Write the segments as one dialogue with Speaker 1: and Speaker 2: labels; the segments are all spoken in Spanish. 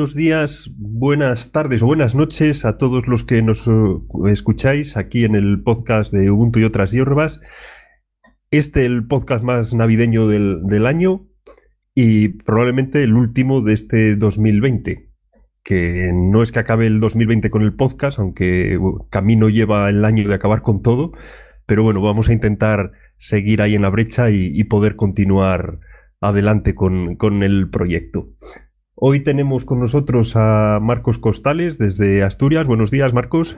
Speaker 1: buenos días, buenas tardes o buenas noches a todos los que nos eh, escucháis aquí en el podcast de Ubuntu y otras hierbas. Este el podcast más navideño del, año y probablemente el último de este 2020 que no es que acabe el 2020 con el podcast, aunque uh, camino lleva el año de acabar con todo, pero bueno, vamos a intentar seguir ahí en la brecha y, poder continuar adelante con, con, el proyecto. Hoy tenemos con nosotros a Marcos Costales desde Asturias. Buenos días, Marcos.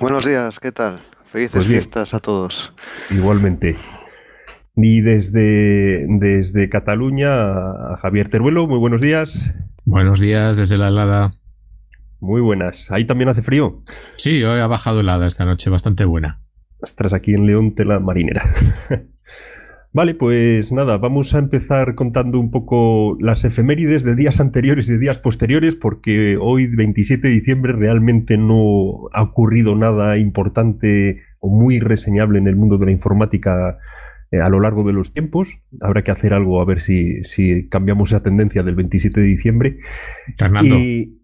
Speaker 2: Buenos días, ¿qué tal? Felices pues
Speaker 1: fiestas a todos. Igualmente. Y desde, desde Cataluña Javier Teruelo, muy buenos días.
Speaker 3: Buenos días desde la helada.
Speaker 1: Muy buenas. ¿Ahí también hace frío? Sí, hoy ha bajado helada esta noche, bastante buena. Ostras, aquí en León, tela marinera. Vale, pues nada, vamos a empezar contando un poco las efemérides de días anteriores y de días posteriores, porque hoy, 27 de diciembre, realmente no ha ocurrido nada importante o muy reseñable en el mundo de la informática eh, a lo largo de los tiempos. Habrá que hacer algo a
Speaker 3: ver si, cambiamos esa tendencia del 27 de diciembre. Fernando,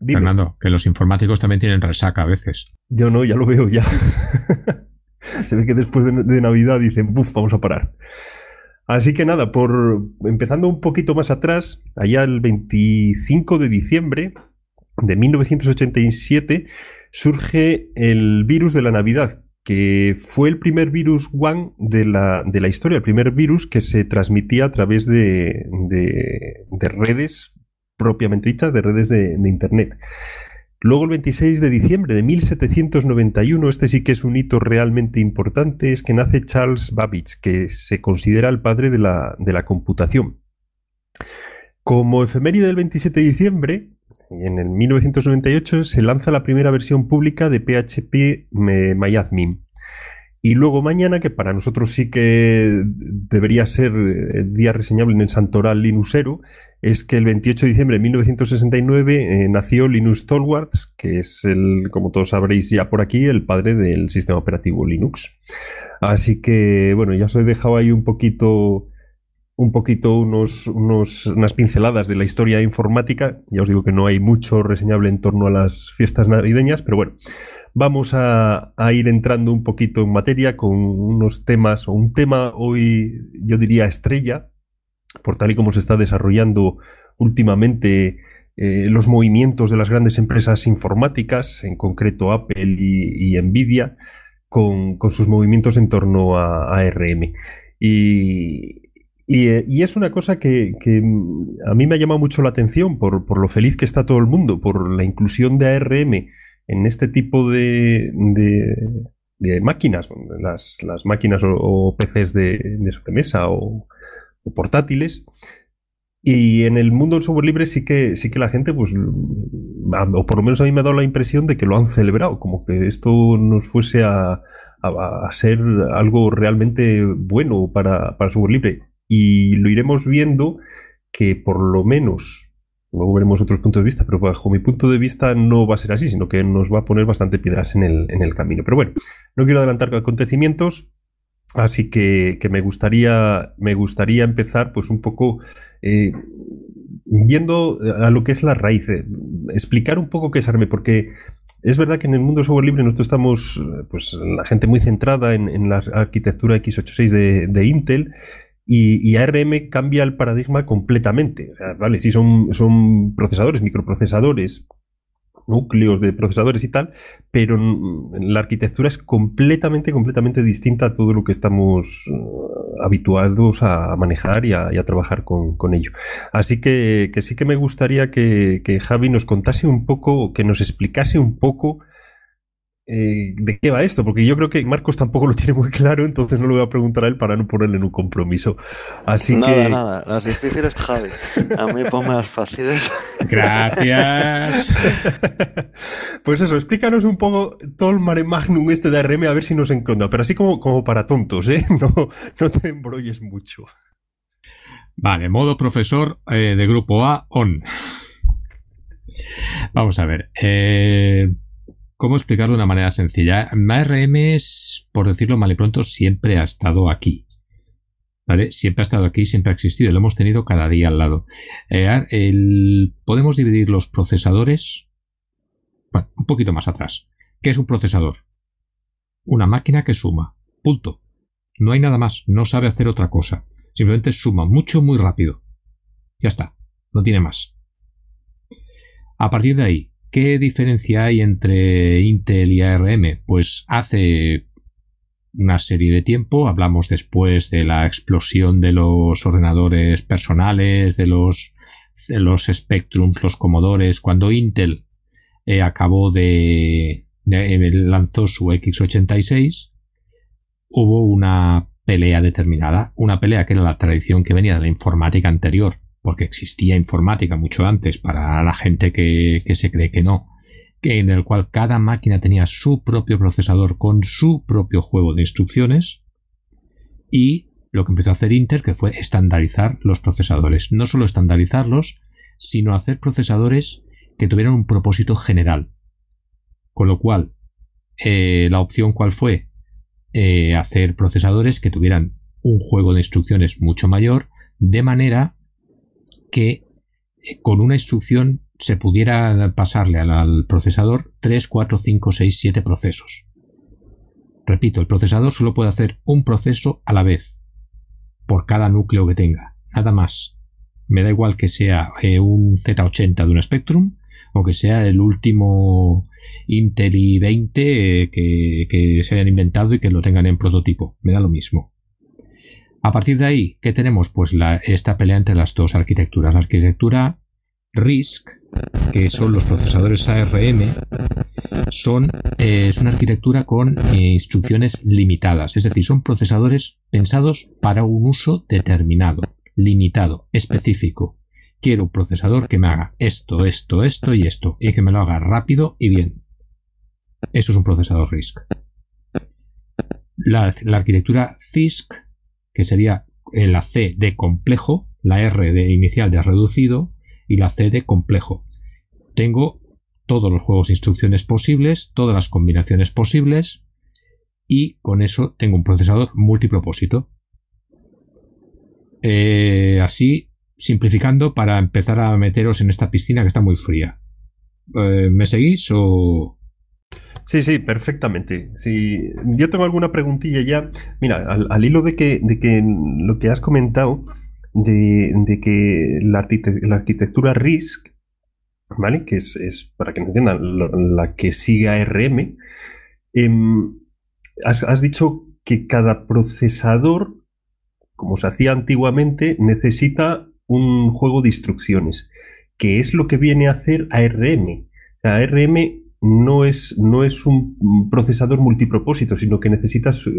Speaker 3: Fernando, que los informáticos también tienen resaca a veces.
Speaker 1: Yo no, ya lo veo ya. Se ve que después de, Navidad dicen, ¡buf! Vamos a parar. Así que nada, por empezando un poquito más atrás, allá el 25 de diciembre de 1987 surge el virus de la Navidad, que fue el primer virus One de la, historia, el primer virus que se transmitía a través de, de redes propiamente dichas, de redes de Internet. Luego el 26 de diciembre de 1791, este sí que es un hito realmente importante, es que nace Charles Babbage, que se considera el padre de la, computación. Como efeméride del 27 de diciembre, en el 1998 se lanza la primera versión pública de PHP eh, MyAdmin. Y luego mañana, que para nosotros sí que debería ser eh, día reseñable en el santoral linusero, es que el 28 de diciembre de 1969 eh, nació Linus Torvalds, que es el, como todos sabréis ya por aquí, el padre del sistema operativo Linux. Así que, bueno, ya os he dejado ahí un poquito un poquito unos, unos, unas pinceladas de la historia informática. Ya os digo que no hay mucho reseñable en torno a las fiestas navideñas, pero bueno, vamos a, a ir entrando un poquito en materia con unos temas o un tema hoy yo diría estrella, por tal y como se está desarrollando últimamente eh, los movimientos de las grandes empresas informáticas, en concreto Apple y, y Nvidia, con, con, sus movimientos en torno a ARM. Y, eh, y, es una cosa que, mm, a mí me ha llamado mucho la atención por, lo feliz que está todo el mundo, por la inclusión de ARM en este tipo de, máquinas, las, máquinas o, PCs de, sobremesa o, portátiles. Y en el mundo del software libre sí que, sí que la gente, pues, o por lo menos a mí me ha dado la impresión de que lo han celebrado, como que esto nos fuese a, ser algo realmente bueno para, para software libre y lo iremos viendo que por lo menos, luego veremos otros puntos de vista, pero bajo mi punto de vista no va a ser así, sino que nos va a poner bastante piedras en el, camino. Pero bueno, no quiero adelantar acontecimientos, así que, me, gustaría, me gustaría empezar pues un poco... Eh, yendo a lo que es la raíz, eh, explicar un poco qué es ARME, porque es verdad que en el mundo software libre nosotros estamos, pues, la gente muy centrada en, la arquitectura x86 de, de, Intel y, ARM cambia el paradigma completamente. vale, sí son, procesadores, microprocesadores, núcleos de procesadores y tal, pero la arquitectura es completamente, completamente distinta a todo lo que estamos eh, habituados a manejar y a, trabajar con, ello. Así que, sí que me gustaría que, que Javi nos contase un poco, que nos explicase un poco eh, de qué va esto, porque yo creo que Marcos tampoco lo tiene muy claro, entonces no lo voy a preguntar a él para no ponerle en un compromiso. Así nada, que. Nada,
Speaker 2: las difíciles, Javi. A mí ponme las fáciles. Gracias.
Speaker 1: pues eso, explícanos un poco todo el mare magnum este de RM, a ver si nos enconda, pero así
Speaker 3: como, como para tontos, ¿eh? No,
Speaker 1: te embrolles mucho.
Speaker 3: Vale, modo profesor eh, de grupo A, on. Vamos a ver. Eh. ¿Cómo explicarlo de una manera sencilla? ARM, por decirlo mal y pronto, siempre ha estado aquí. Siempre ha estado aquí, siempre ha existido, lo hemos tenido cada día al lado. Eh, podemos dividir los procesadores bueno, un poquito más atrás. ¿Qué es un procesador? Una máquina que suma. Punto. No hay nada más, no sabe hacer otra cosa. Simplemente suma mucho, muy rápido. Ya está, no tiene más. A partir de ahí, ¿Qué diferencia hay entre Intel y ARM? Pues hace una serie de tiempo, hablamos después de la explosión de los ordenadores personales, de los, los Spectrums, los Comodores, cuando Intel eh, acabó de, de, eh, lanzó su X86, hubo una pelea determinada, una pelea que era la tradición que venía de la informática anterior, porque existía informática mucho antes para la gente que, se cree que no, que en el cual cada máquina tenía su propio procesador con su propio juego de instrucciones y lo que empezó a hacer Intel que fue estandarizar los procesadores. No solo estandarizarlos, sino hacer procesadores que tuvieran un propósito general. Con lo cual, eh, la opción cuál fue eh, hacer procesadores que tuvieran un juego de instrucciones mucho mayor, de manera que eh, con una instrucción se pudiera pasarle al, procesador 3, 4, 5, 6, 7 procesos. Repito, el procesador solo puede hacer un proceso a la vez por cada núcleo que tenga, nada más. Me da igual que sea eh, un Z80 de un Spectrum o que sea el último Intel i20 eh, que se hayan inventado y que lo tengan en prototipo. Me da lo mismo. A partir de ahí, ¿qué tenemos? Pues esta pelea entre las dos arquitecturas. La arquitectura RISC, que son los procesadores ARM, son, eh, es una arquitectura con eh, instrucciones limitadas, es decir, son procesadores pensados para un uso determinado, limitado, específico. Quiero un procesador que me haga esto, esto, esto y esto, y que me lo haga rápido y bien. Eso es un procesador RISC. la arquitectura CISC que sería la C de complejo, la R de inicial de reducido y la C de complejo. Tengo todos los juegos de instrucciones posibles, todas las combinaciones posibles y con eso tengo un procesador multipropósito. Eh, así, simplificando para empezar a meteros en esta piscina que está muy fría. Eh, ¿Me
Speaker 1: seguís o...? Sí, sí, perfectamente. yo tengo alguna preguntilla ya. Mira, al, hilo de que, de que lo que has comentado, de, que la, arquitectura RISC, ¿vale? Que es, para que me entiendan, la, que sigue ARM, RM, em, has, dicho que cada procesador, como se hacía antiguamente, necesita un juego de instrucciones, que es lo que viene a hacer ARM. ARM no es, no es un procesador multipropósito, sino que necesitas eh,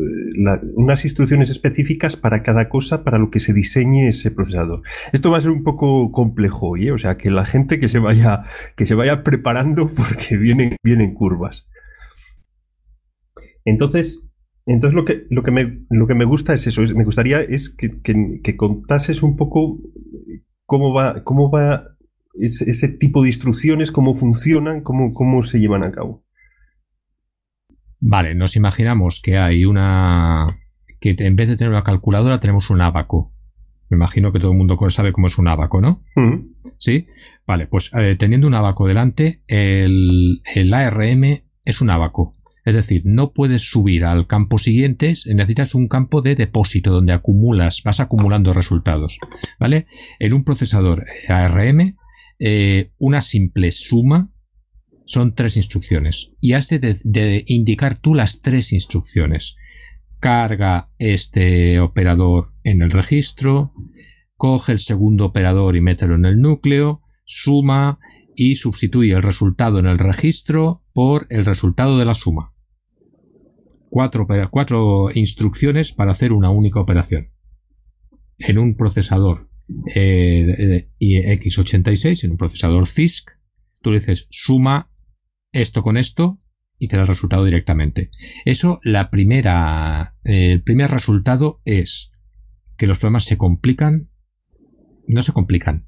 Speaker 1: unas instrucciones específicas para cada cosa para lo que se diseñe ese procesador. Esto va a ser un poco complejo, ¿eh? o sea, que la gente que se vaya, que se vaya preparando porque vienen, vienen curvas. Entonces, entonces lo que, lo que, me, lo que me gusta es eso, me gustaría es que, que contases un poco cómo va, cómo va ese tipo de instrucciones, cómo funcionan, cómo, cómo se llevan a cabo.
Speaker 3: Vale, nos imaginamos que hay una. que en vez de tener una calculadora tenemos un abaco. Me imagino que todo el mundo sabe cómo es un abaco, ¿no? Sí. Vale, pues eh, teniendo un abaco delante, el, el, ARM es un abaco. Es decir, no puedes subir al campo siguiente, eh, necesitas un campo de depósito donde acumulas, vas acumulando resultados. ¿Vale? En un procesador ARM eh, una simple suma son tres instrucciones y has de, indicar tú las tres instrucciones. Carga este operador en el registro, coge el segundo operador y mételo en el núcleo, suma y sustituye el resultado en el registro por el resultado de la suma. Cuatro, cuatro, instrucciones para hacer una única operación en un procesador eh, y x86 en un procesador CISC, tú le dices suma esto con esto y te das el resultado directamente. Eso, la primera, eh, el primer resultado es que los problemas se complican, no se complican,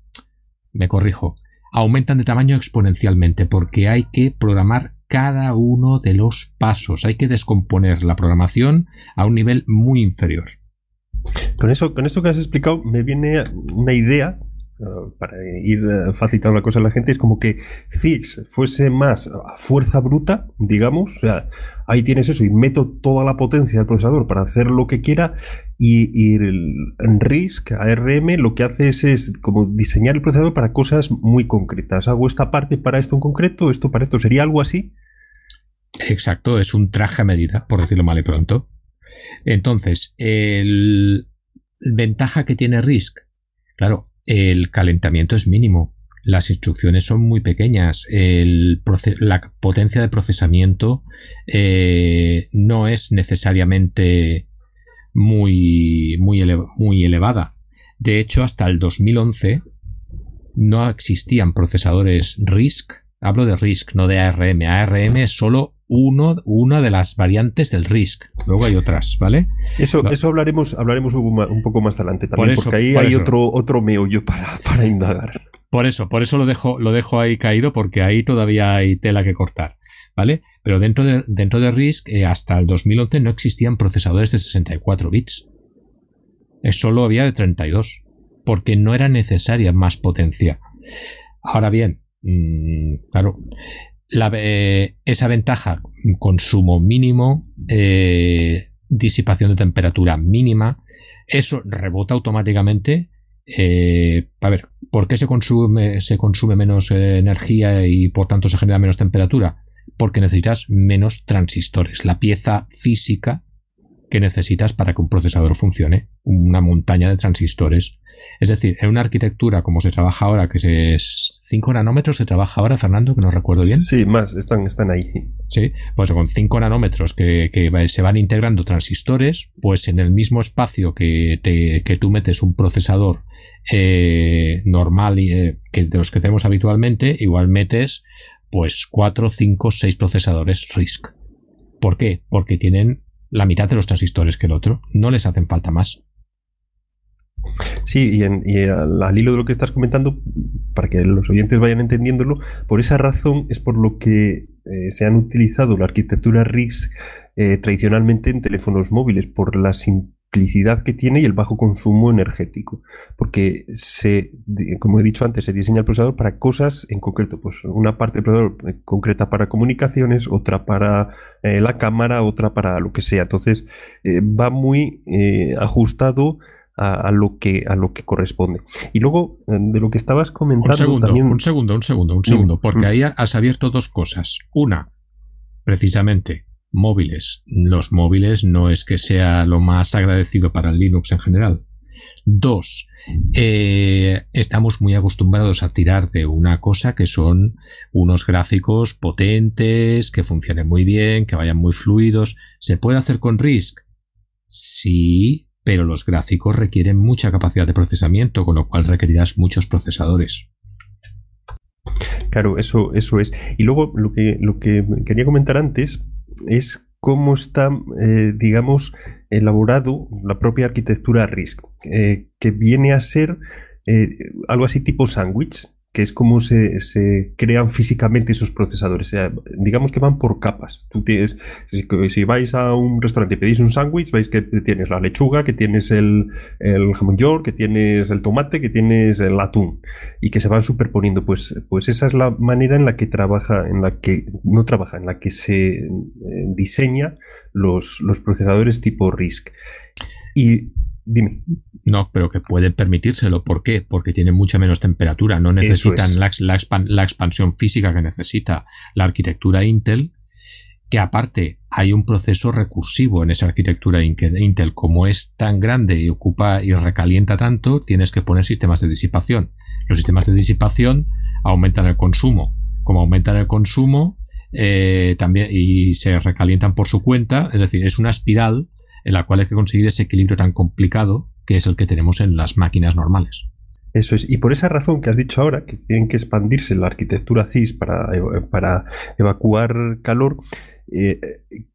Speaker 3: me corrijo, aumentan de tamaño exponencialmente porque hay que programar cada uno de los pasos, hay que descomponer la programación a un nivel muy inferior. Con eso, con eso que has explicado me viene una idea
Speaker 1: eh, para ir eh, facilitando la cosa a la gente, es como que FIX fuese más a fuerza bruta, digamos, o sea, ahí tienes eso y meto toda la potencia del procesador para hacer lo que quiera y, y el RISC, ARM, lo que hace es, como diseñar el procesador para cosas muy concretas. Hago esta parte para esto en concreto, esto para esto, ¿sería
Speaker 3: algo así? Exacto, es un traje a medida, por decirlo mal y pronto. Entonces, el ventaja que tiene RISC, claro, el calentamiento es mínimo, las instrucciones son muy pequeñas, la potencia de procesamiento eh, no es necesariamente muy, muy, muy elevada. De hecho, hasta el 2011 no existían procesadores RISC. Hablo de RISC, no de ARM. ARM es solo uno, una de las variantes del RISC. Luego hay otras, ¿vale? Eso, eso
Speaker 1: hablaremos, hablaremos un poco más adelante también, porque ahí hay otro, otro meollo para,
Speaker 3: para indagar. Por eso, por eso lo dejo, lo dejo ahí caído, porque ahí todavía hay tela que cortar, ¿vale? Pero dentro de, dentro RISC, eh, hasta el 2011 no existían procesadores de 64 bits. Solo había de 32, porque no era necesaria más potencia. Ahora bien, mm, claro, eh, esa ventaja, consumo mínimo, eh, disipación de temperatura mínima, eso rebota automáticamente. Eh, a ver, ¿por qué se consume, se consume menos energía y por tanto se genera menos temperatura? Porque necesitas menos transistores. La pieza física que necesitas para que un procesador funcione, una montaña de transistores. Es decir, en una arquitectura como se trabaja ahora, que es 5 nanómetros, se trabaja ahora, Fernando, que no recuerdo bien. Sí, más, están, están ahí. Sí, pues con 5 nanómetros que, se van integrando transistores, pues en el mismo espacio que, tú metes un procesador eh, normal y, eh, que de los que tenemos habitualmente, igual metes pues 4, 5, 6 procesadores RISC. ¿Por qué? Porque tienen la mitad de los transistores que el otro. No les hacen falta más.
Speaker 1: Sí, y, al hilo de lo que estás comentando, para que los oyentes vayan entendiéndolo, por esa razón es por lo que eh, se han utilizado la arquitectura RIS eh, tradicionalmente en teléfonos móviles, por la simplicidad que tiene y el bajo consumo energético. Porque se, como he dicho antes, se diseña el procesador para cosas en concreto. Pues una parte del procesador eh, concreta para comunicaciones, otra para eh, la cámara, otra para lo que sea. Entonces eh, va muy ajustado a, lo que, a lo que corresponde. Y luego, de lo que estabas comentando. también... un
Speaker 3: segundo, un segundo, un segundo. Porque mm. ahí has abierto dos cosas. Una, precisamente, Móviles. Los móviles no es que sea lo más agradecido para Linux en general. Dos, eh, estamos muy acostumbrados a tirar de una cosa que son unos gráficos potentes, que funcionen muy bien, que vayan muy fluidos. ¿Se puede hacer con RISC? Sí, pero los gráficos requieren mucha capacidad de procesamiento, con lo cual requerirás muchos procesadores.
Speaker 1: Claro, eso, eso es. Y luego lo que, lo que quería comentar antes es cómo está, eh, digamos, elaborado la propia arquitectura RISC, eh, que viene a ser eh, algo así tipo sándwich, que es cómo se, crean físicamente esos procesadores. digamos que van por capas. Tú tienes, si, vais a un restaurante y pedís un sándwich, veis que tienes la lechuga, que tienes el, el, jamón york, que tienes el tomate, que tienes el atún y que se van superponiendo. Pues, pues esa es la manera en la que trabaja, en la que no trabaja, en la que se eh, diseña los, los procesadores tipo RISC. Y
Speaker 3: no, pero que puede permitírselo. ¿Por qué? Porque tiene mucha menos temperatura. No necesitan la, expansión física que necesita la arquitectura Intel. Que aparte hay un proceso recursivo en esa arquitectura Intel. Como es tan grande y ocupa y recalienta tanto, tienes que poner sistemas de disipación. Los sistemas de disipación aumentan el consumo. Como aumentan el consumo, eh, también y se recalientan por su cuenta. Es decir, es una espiral en la cual hay que conseguir ese equilibrio tan complicado que es el que tenemos en las máquinas normales. Eso es,
Speaker 1: y por esa razón que has dicho ahora, que tienen que expandirse la arquitectura CIS para, para evacuar calor, eh,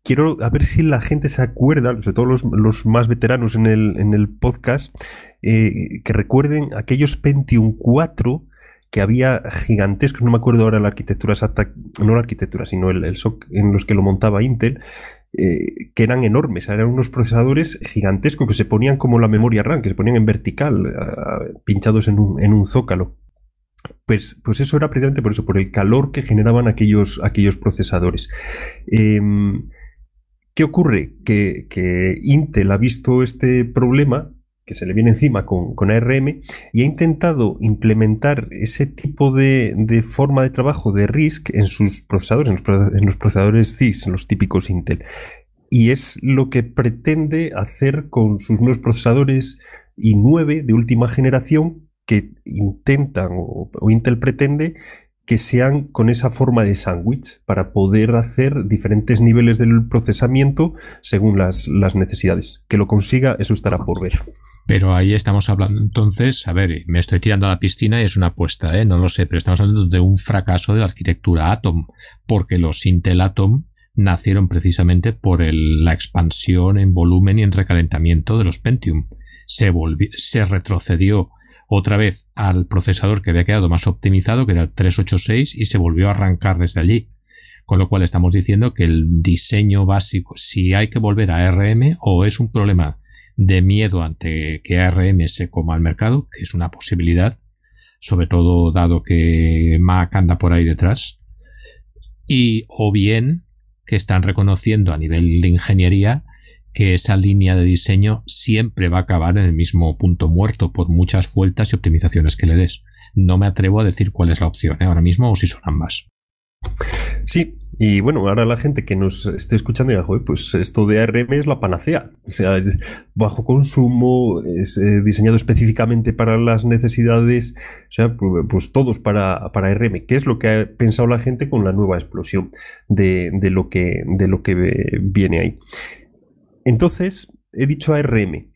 Speaker 1: quiero a ver si la gente se acuerda, sobre todo los, más veteranos en el, podcast, eh, que recuerden aquellos Pentium 4 que había gigantescos, no me acuerdo ahora la arquitectura exacta, no la arquitectura, sino el, el SOC en los que lo montaba Intel, eh, que eran enormes, eran unos procesadores gigantescos que se ponían como la memoria RAM, que se ponían en vertical, eh, pinchados en un, zócalo. Pues, pues, eso era precisamente por eso, por el calor que generaban aquellos, aquellos procesadores. Em, ¿Qué ocurre? Que, que, Intel ha visto este problema que se le viene encima con, con ARM y ha intentado implementar ese tipo de, forma de trabajo de RISC en sus procesadores, en los, procesadores CIS, en los típicos Intel. Y es lo que pretende hacer con sus nuevos procesadores i9 de última generación que intentan o, o Intel pretende que sean con esa forma de sándwich para poder hacer diferentes niveles del procesamiento según las necesidades. Que lo consiga, eso estará por ver.
Speaker 3: Pero ahí estamos hablando entonces, a ver, me estoy tirando a la piscina y es una apuesta, ¿eh? no lo sé, pero estamos hablando de un fracaso de la arquitectura Atom, porque los Intel Atom nacieron precisamente por la expansión en volumen y en recalentamiento de los Pentium. Se, se retrocedió otra vez al procesador que había quedado más optimizado, que era el 386, y se volvió a arrancar desde allí. Con lo cual estamos diciendo que el diseño básico, si hay que volver a RM o es un problema de miedo ante que ARM se coma al mercado, que es una posibilidad, sobre todo dado que Mac anda por ahí detrás, y o bien que están reconociendo a nivel de ingeniería que esa línea de diseño siempre va a acabar en el mismo punto muerto por muchas vueltas y optimizaciones que le des. No me atrevo a decir cuál es la opción ¿eh? ahora mismo o si son ambas. Sí,
Speaker 1: y bueno, ahora la gente que nos esté escuchando dirá, pues esto de ARM es la panacea. O sea, bajo consumo, es eh, diseñado específicamente para las necesidades, o sea, pues, todos para, para ARM. ¿Qué es lo que ha pensado la gente con la nueva explosión de, lo, que, de lo que viene ahí? Entonces, he dicho ARM.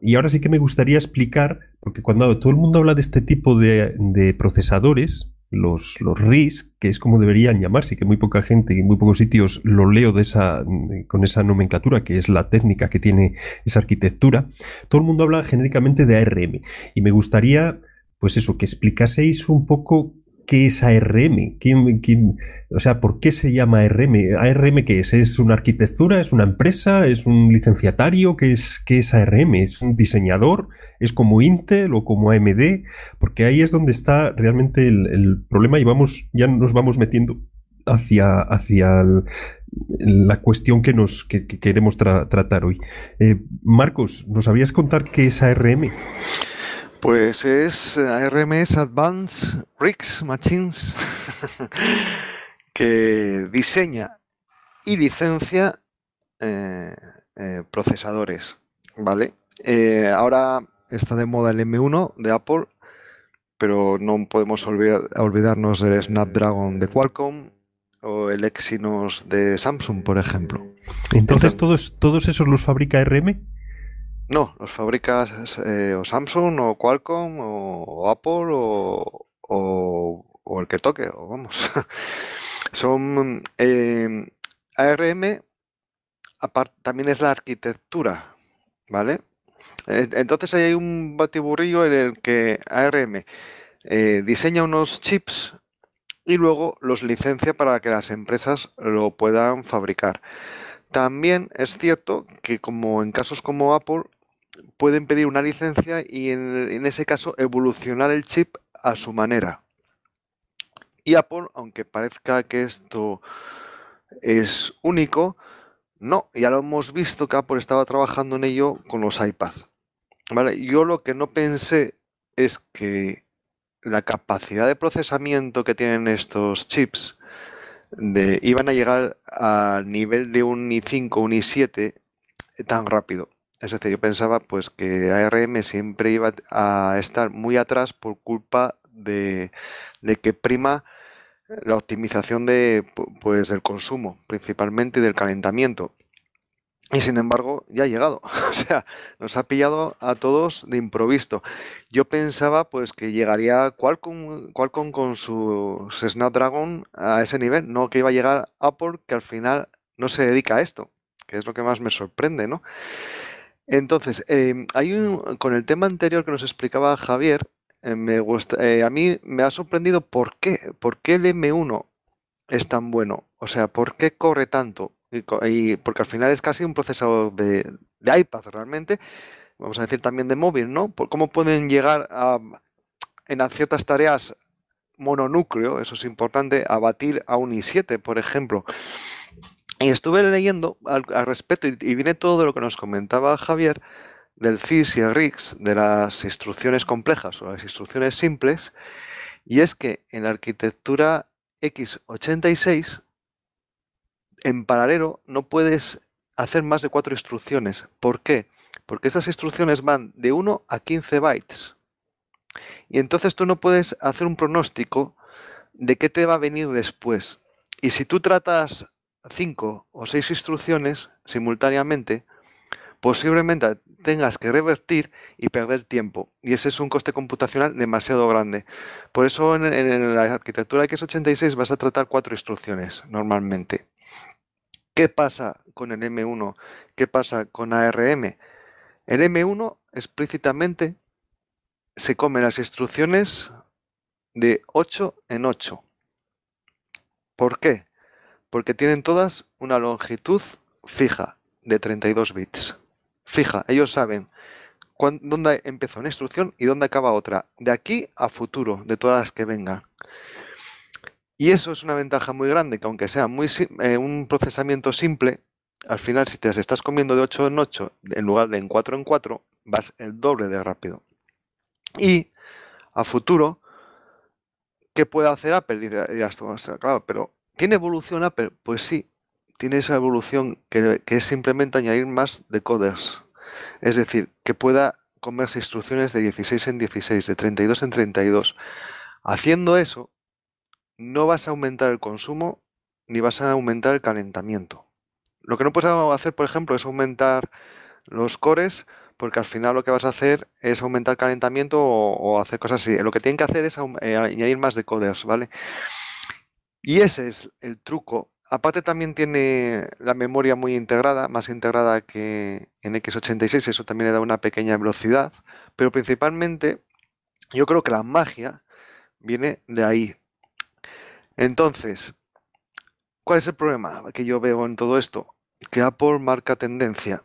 Speaker 1: Y ahora sí que me gustaría explicar, porque cuando todo el mundo habla de este tipo de procesadores, los, RIS, que es como deberían llamarse, que muy poca gente, en muy pocos sitios lo leo de esa, mm, con esa nomenclatura, que es la técnica que tiene esa arquitectura, todo el mundo habla genéricamente de ARM. Y me gustaría, pues eso, que explicaseis un poco ¿Qué es ARM? o sea, ¿por qué se llama ARM? ¿ARM qué es? ¿Es una arquitectura? ¿Es una empresa? ¿Es un licenciatario? ¿Qué es, qué es ARM? ¿Es un diseñador? ¿Es como Intel o como AMD? Porque ahí es donde está realmente el, problema y vamos, ya nos vamos metiendo hacia, hacia la cuestión que, nos, queremos tratar hoy. Eh, Marcos, ¿nos habías contar qué es ARM?
Speaker 2: Pues es eh, RMS Advanced Rigs Machines que diseña y licencia eh, eh, procesadores, ¿vale? ahora está de moda el M1 de Apple, pero no podemos olvidarnos del Snapdragon de Qualcomm o el Exynos de Samsung, por ejemplo. Entonces, ¿todos, todos esos los fabrica RM? No, los fabrica eh, o Samsung o Qualcomm o, Apple o, el que toque, o vamos. Son eh, ARM, también es la arquitectura, ¿vale? E-, entonces hay un batiburrillo en el que ARM eh, diseña unos chips y luego los licencia para que las empresas lo puedan fabricar. También es cierto que como en casos como Apple, pueden pedir una licencia y en, ese caso evolucionar el chip a su manera. Y Apple, aunque parezca que esto es único, no, ya lo hemos visto que Apple estaba trabajando en ello con los iPads. ¿Vale? Yo lo que no pensé es que la capacidad de procesamiento que tienen estos chips de, iban a llegar al nivel de un i5, un i7 tan rápido. Es decir, yo pensaba pues que ARM siempre iba a estar muy atrás por culpa de, que prima la optimización de pues del consumo principalmente y del calentamiento. Y sin embargo, ya ha llegado. O sea, nos ha pillado a todos de improviso. Yo pensaba pues que llegaría Qualcomm, con su, su Snapdragon a ese nivel, no que iba a llegar Apple, que al final no se dedica a esto, que es lo que más me sorprende, ¿no? Entonces, em, hay un, con el tema anterior que nos explicaba Javier, eh, eh, a mí me ha sorprendido por qué, por qué el M1 es tan bueno, o sea, por qué corre tanto, y, porque al final es casi un procesador de, iPad realmente, vamos a decir también de móvil, ¿no? Por cómo pueden llegar a, en ciertas tareas mononúcleo, eso es importante, a batir a un i7, por ejemplo. Y estuve leyendo al, respecto y, vine viene todo lo que nos comentaba Javier del CIS y el RICS de las instrucciones complejas o las instrucciones simples, y es que en la arquitectura x86, en paralelo, no puedes hacer más de cuatro instrucciones. ¿Por qué? Porque esas instrucciones van de 1 a 15 bytes. Y entonces tú no puedes hacer un pronóstico de qué te va a venir después. Y si tú tratas cinco o seis instrucciones simultáneamente, posiblemente tengas que revertir y perder tiempo. Y ese es un coste computacional demasiado grande. Por eso en, la arquitectura X86 vas a tratar cuatro instrucciones normalmente. ¿Qué pasa con el M1? ¿Qué pasa con ARM? El M1 explícitamente se come las instrucciones de 8 en 8. ¿Por qué? porque tienen todas una longitud fija de 32 bits. Fija, ellos saben dónde empezó una instrucción y dónde acaba otra, de aquí a futuro, de todas las que vengan. Y eso es una ventaja muy grande, que aunque sea muy, eh, un procesamiento simple, al final si te las estás comiendo de 8 en 8 en lugar de en 4 en 4, vas el doble de rápido. Y a futuro, ¿qué puede hacer Apple? Dirás, claro, pero ¿Tiene evolución Apple? Pues sí, tiene esa evolución que, es simplemente añadir más decoders. Es decir, que pueda comerse instrucciones de 16 en 16, de 32 en 32. Haciendo eso, no vas a aumentar el consumo ni vas a aumentar el calentamiento. Lo que no puedes hacer, por ejemplo, es aumentar los cores, porque al final lo que vas a hacer es aumentar el calentamiento o, hacer cosas así. Lo que tienen que hacer es eh, añadir más decoders, ¿vale? Y ese es el truco. Aparte también tiene la memoria muy integrada, más integrada que en x86, eso también le da una pequeña velocidad, pero principalmente yo creo que la magia viene de ahí. Entonces, ¿cuál es el problema que yo veo en todo esto? Que Apple marca tendencia.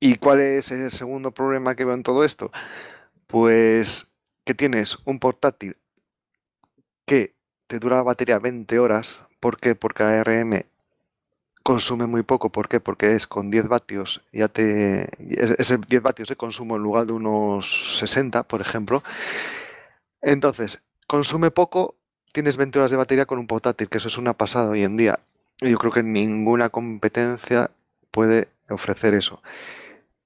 Speaker 2: ¿Y cuál es el segundo problema que veo en todo esto? Pues que tienes un portátil que dura la batería 20 horas. ¿Por qué? Porque ARM consume muy poco. ¿Por qué? Porque es con 10 vatios, ya te. es 10 vatios de consumo en lugar de unos 60, por ejemplo. Entonces, consume poco, tienes 20 horas de batería con un portátil, que eso es una pasada hoy en día. Yo creo que ninguna competencia puede ofrecer eso.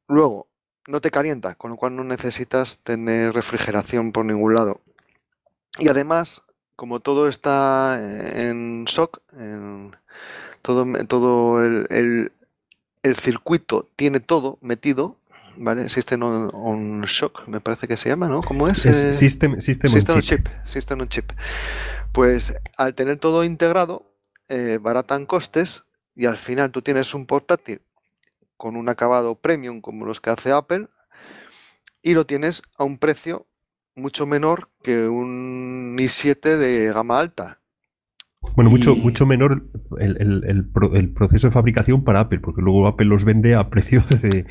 Speaker 2: Luego, no te calienta, con lo cual no necesitas tener refrigeración por ningún lado. Y además, como todo está en shock, en todo, todo el, circuito tiene todo metido, ¿vale? Existe on, shock, me parece que se llama, ¿no? ¿Cómo es? Eh, system, on chip. System on chip. Pues al tener todo integrado, barata eh, baratan costes y al final tú tienes un portátil con un acabado premium como los que hace Apple y lo tienes a un precio mucho menor que un i7 de gama alta.
Speaker 1: Bueno, mucho, mucho menor el, proceso de fabricación para Apple, porque luego Apple los vende a precios de.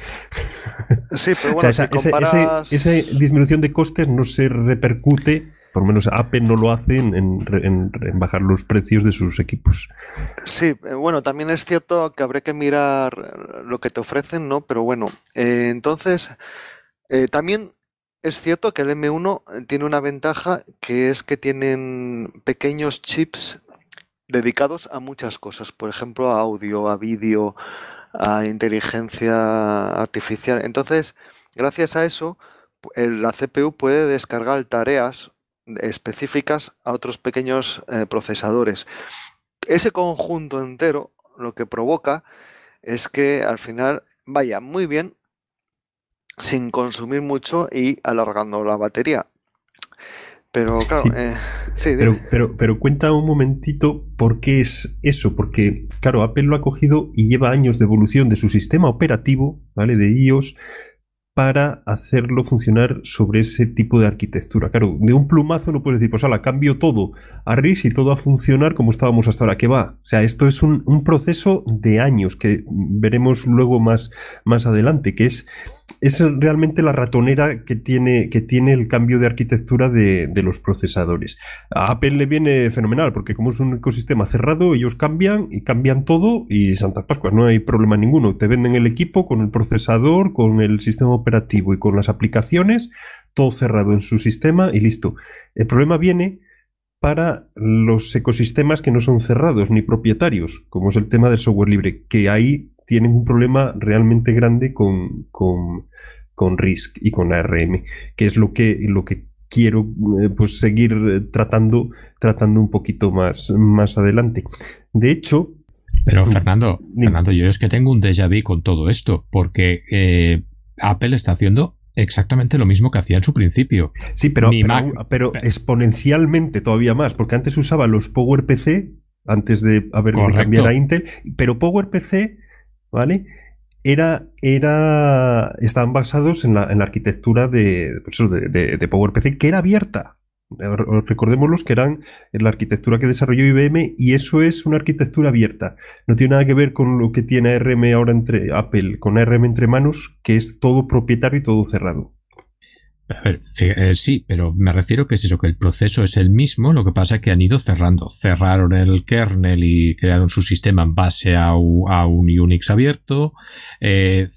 Speaker 2: Sí, pero bueno,
Speaker 1: esa, disminución de costes no se repercute, por lo menos Apple no lo hace en, bajar los precios de sus equipos.
Speaker 2: Sí, eh, bueno, también es cierto que habré que mirar lo que te ofrecen, ¿no? Pero bueno, eh, entonces, eh, también es cierto que el M1 eh, tiene una ventaja que es que tienen pequeños chips dedicados a muchas cosas, por ejemplo, a audio, a vídeo, a inteligencia artificial. Entonces, gracias a eso, la CPU puede descargar tareas específicas a otros pequeños eh, procesadores. Ese conjunto entero lo que provoca es que al final vaya muy bien sin consumir mucho y alargando la batería. Pero claro, eh,
Speaker 1: pero, pero, cuenta un momentito por qué es eso, porque claro, Apple lo ha cogido y lleva años de evolución de su sistema operativo, ¿vale? De iOS para hacerlo funcionar sobre ese tipo de arquitectura. Claro, de un plumazo no puedes decir, pues la cambio todo a RIS y todo a funcionar como estábamos hasta ahora, que va. O sea, esto es un, proceso de años que veremos luego más, más adelante, que es es realmente la ratonera que tiene, que tiene el cambio de arquitectura de, los procesadores. A Apple le viene fenomenal, porque como es un ecosistema cerrado, ellos cambian y cambian todo y Santa Pascua, no hay problema ninguno. Te venden el equipo con el procesador, con el sistema operativo y con las aplicaciones, todo cerrado en su sistema y listo. El problema viene para los ecosistemas que no son cerrados ni propietarios, como es el tema del software libre, que hay tienen un problema realmente grande con, con, RISC y con ARM, que es lo que, lo que quiero eh, pues, seguir tratando, tratando un poquito más, más adelante. De
Speaker 3: hecho... Pero mm. Fernando, Fernando, yo es que tengo un déjà vu con todo esto, porque eh, Apple está haciendo exactamente lo mismo que hacía en su principio. Sí, pero,
Speaker 1: pero, exponencialmente todavía más, porque antes usaba los PowerPC, antes de haber cambiado a Intel, pero PowerPC ¿vale? Era, era, estaban basados en la, arquitectura de, PowerPC, que era abierta. Recordémoslos que eran eh, la arquitectura que desarrolló IBM y eso es una arquitectura abierta. No tiene nada que ver con lo que tiene ARM ahora entre Apple, con ARM entre manos,
Speaker 3: que es todo propietario y todo cerrado. Eh, sí, pero me refiero que es eso, que el proceso es el mismo, lo que pasa es que han ido cerrando. Cerraron el kernel y crearon su sistema en base a, un Unix abierto. Eh,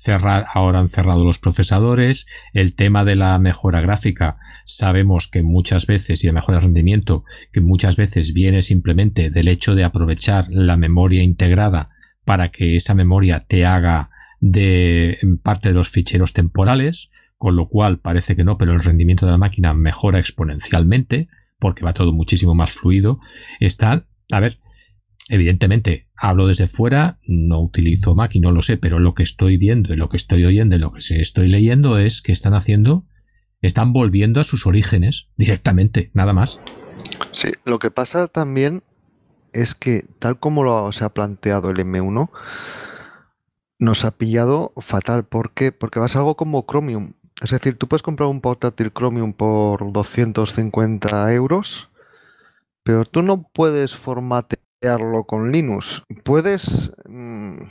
Speaker 3: ahora han cerrado los procesadores. El tema de la mejora gráfica, sabemos que muchas veces, y de mejora rendimiento, que muchas veces viene simplemente del hecho de aprovechar la memoria integrada para que esa memoria te haga de parte de los ficheros temporales con lo cual parece que no, pero el rendimiento de la máquina mejora exponencialmente porque va todo muchísimo más fluido. Está, a ver, evidentemente hablo desde fuera, no utilizo máquina, no lo sé, pero lo que estoy viendo y lo que estoy oyendo y lo que estoy leyendo es que están haciendo, están volviendo a sus orígenes directamente,
Speaker 2: nada más. Sí, lo que pasa también es que tal como lo se ha planteado el M1, nos ha pillado fatal. ¿Por qué? Porque va a algo como Chromium. Es decir, tú puedes comprar un portátil Chromium por 250 euros, pero tú no puedes formatearlo con Linux. Puedes mm,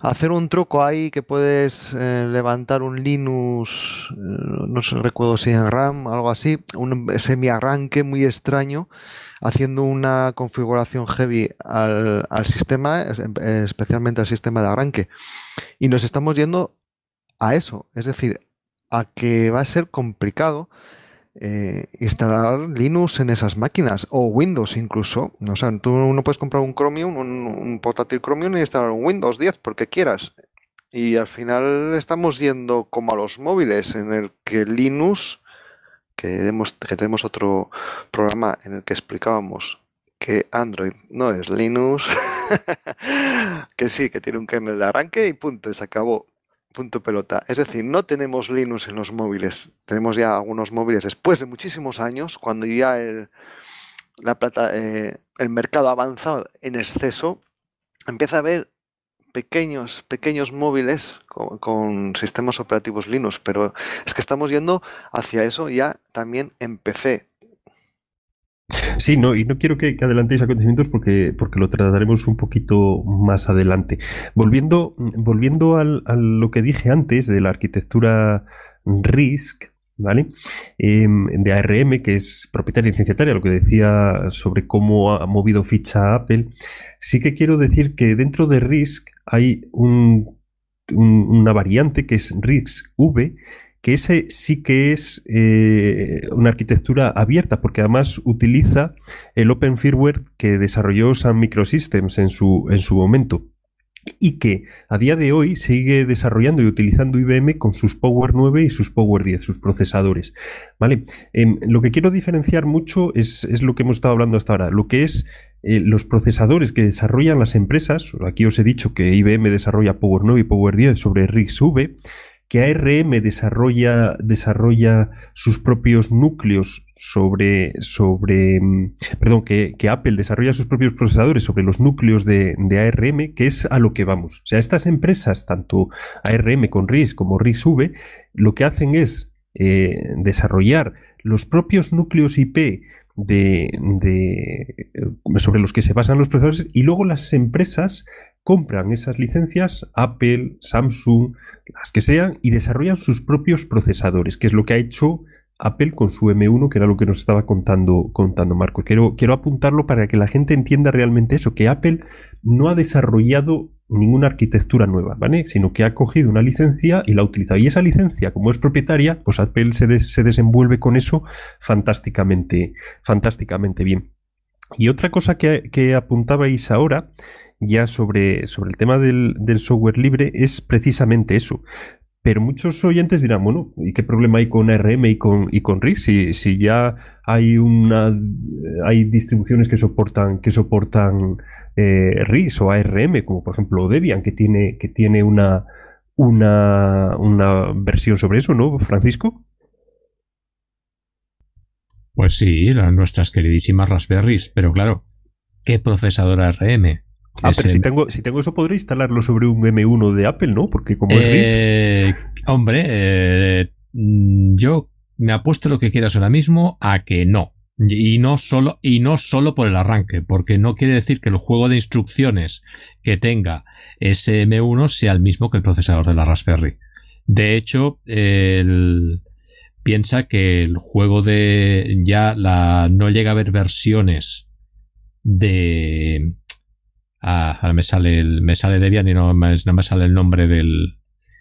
Speaker 2: hacer un truco ahí que puedes eh, levantar un Linux, eh, no sé, recuerdo si en RAM, algo así, un semiarranque muy extraño, haciendo una configuración heavy al, al sistema, especialmente al sistema de arranque. Y nos estamos yendo a eso. Es decir, a que va a ser complicado eh, instalar Linux en esas máquinas o Windows incluso. O sea, tú no puedes comprar un Chromium, un, portátil Chromium y instalar un Windows 10 porque quieras. Y al final estamos yendo como a los móviles en el que Linux, que, que tenemos otro programa en el que explicábamos que Android no es Linux, que sí, que tiene un kernel de arranque y punto, se acabó. Punto pelota. Es decir, no tenemos Linux en los móviles. Tenemos ya algunos móviles después de muchísimos años, cuando ya el, la plata, eh, el mercado avanza en exceso, empieza a haber pequeños, pequeños móviles con, con, sistemas operativos Linux, pero es que estamos yendo hacia eso ya también en PC.
Speaker 1: Sí, no, y no quiero que, adelantéis acontecimientos porque, porque lo trataremos un poquito más adelante. Volviendo, volviendo a lo que dije antes de la arquitectura RISC, ¿vale? Em, de ARM, que es propietaria licenciataria, lo que decía sobre cómo ha movido ficha Apple, sí que quiero decir que dentro de RISC hay una variante que es RISC-V que ese sí que es eh, una arquitectura abierta, porque además utiliza el Open Firmware que desarrolló Sun Microsystems en su, en su momento y que a día de hoy sigue desarrollando y utilizando IBM con sus Power 9 y sus Power 10, sus procesadores. ¿Vale? lo que quiero diferenciar mucho es, lo que hemos estado hablando hasta ahora, lo que es eh, los procesadores que desarrollan las empresas. Aquí os he dicho que IBM desarrolla Power 9 y Power 10 sobre RISC-V que ARM desarrolla, desarrolla sus propios núcleos sobre, sobre mm, perdón, que, Apple desarrolla sus propios procesadores sobre los núcleos de, de, ARM, que es a lo que vamos. O sea, estas empresas, tanto ARM con RIS como RISV, lo que hacen es eh, desarrollar los propios núcleos IP de, eh, sobre los que se basan los procesadores y luego las empresas compran esas licencias, Apple, Samsung, las que sean, y desarrollan sus propios procesadores, que es lo que ha hecho Apple con su M1, que era lo que nos estaba contando, contando Marco. Quiero, quiero apuntarlo para que la gente entienda realmente eso, que Apple no ha desarrollado ninguna arquitectura nueva, ¿vale? Sino que ha cogido una licencia y la ha utilizado. Y esa licencia, como es propietaria, pues Apple se, se desenvuelve con eso fantásticamente, fantásticamente bien. Y otra cosa que, apuntabais ahora, ya sobre, sobre el tema del, software libre, es precisamente eso. Pero muchos oyentes dirán, bueno, ¿y qué problema hay con ARM y con, y con RIS? Si, ya hay una hay distribuciones que soportan, que soportan eh, RIS o ARM, como por ejemplo Debian, que tiene, que tiene una, una,
Speaker 3: una versión sobre eso, ¿no, Francisco? Pues sí, nuestras queridísimas Raspberries, pero claro, ¿qué procesador ARM? Ah, pero si,
Speaker 1: tengo, si tengo eso podré instalarlo sobre un M1 de Apple, ¿no? Porque como es RISC...
Speaker 3: Eh, hombre, eh, mm, yo me apuesto lo que quieras ahora mismo a que no. Y no, solo, y no solo por el arranque, porque no quiere decir que el juego de instrucciones que tenga ese M1 sea el mismo que el procesador de la Raspberry. De hecho, el, piensa que el juego de ya la, no llega a haber versiones de ah, me sale el, me sale Debian y no, me, sale el nombre del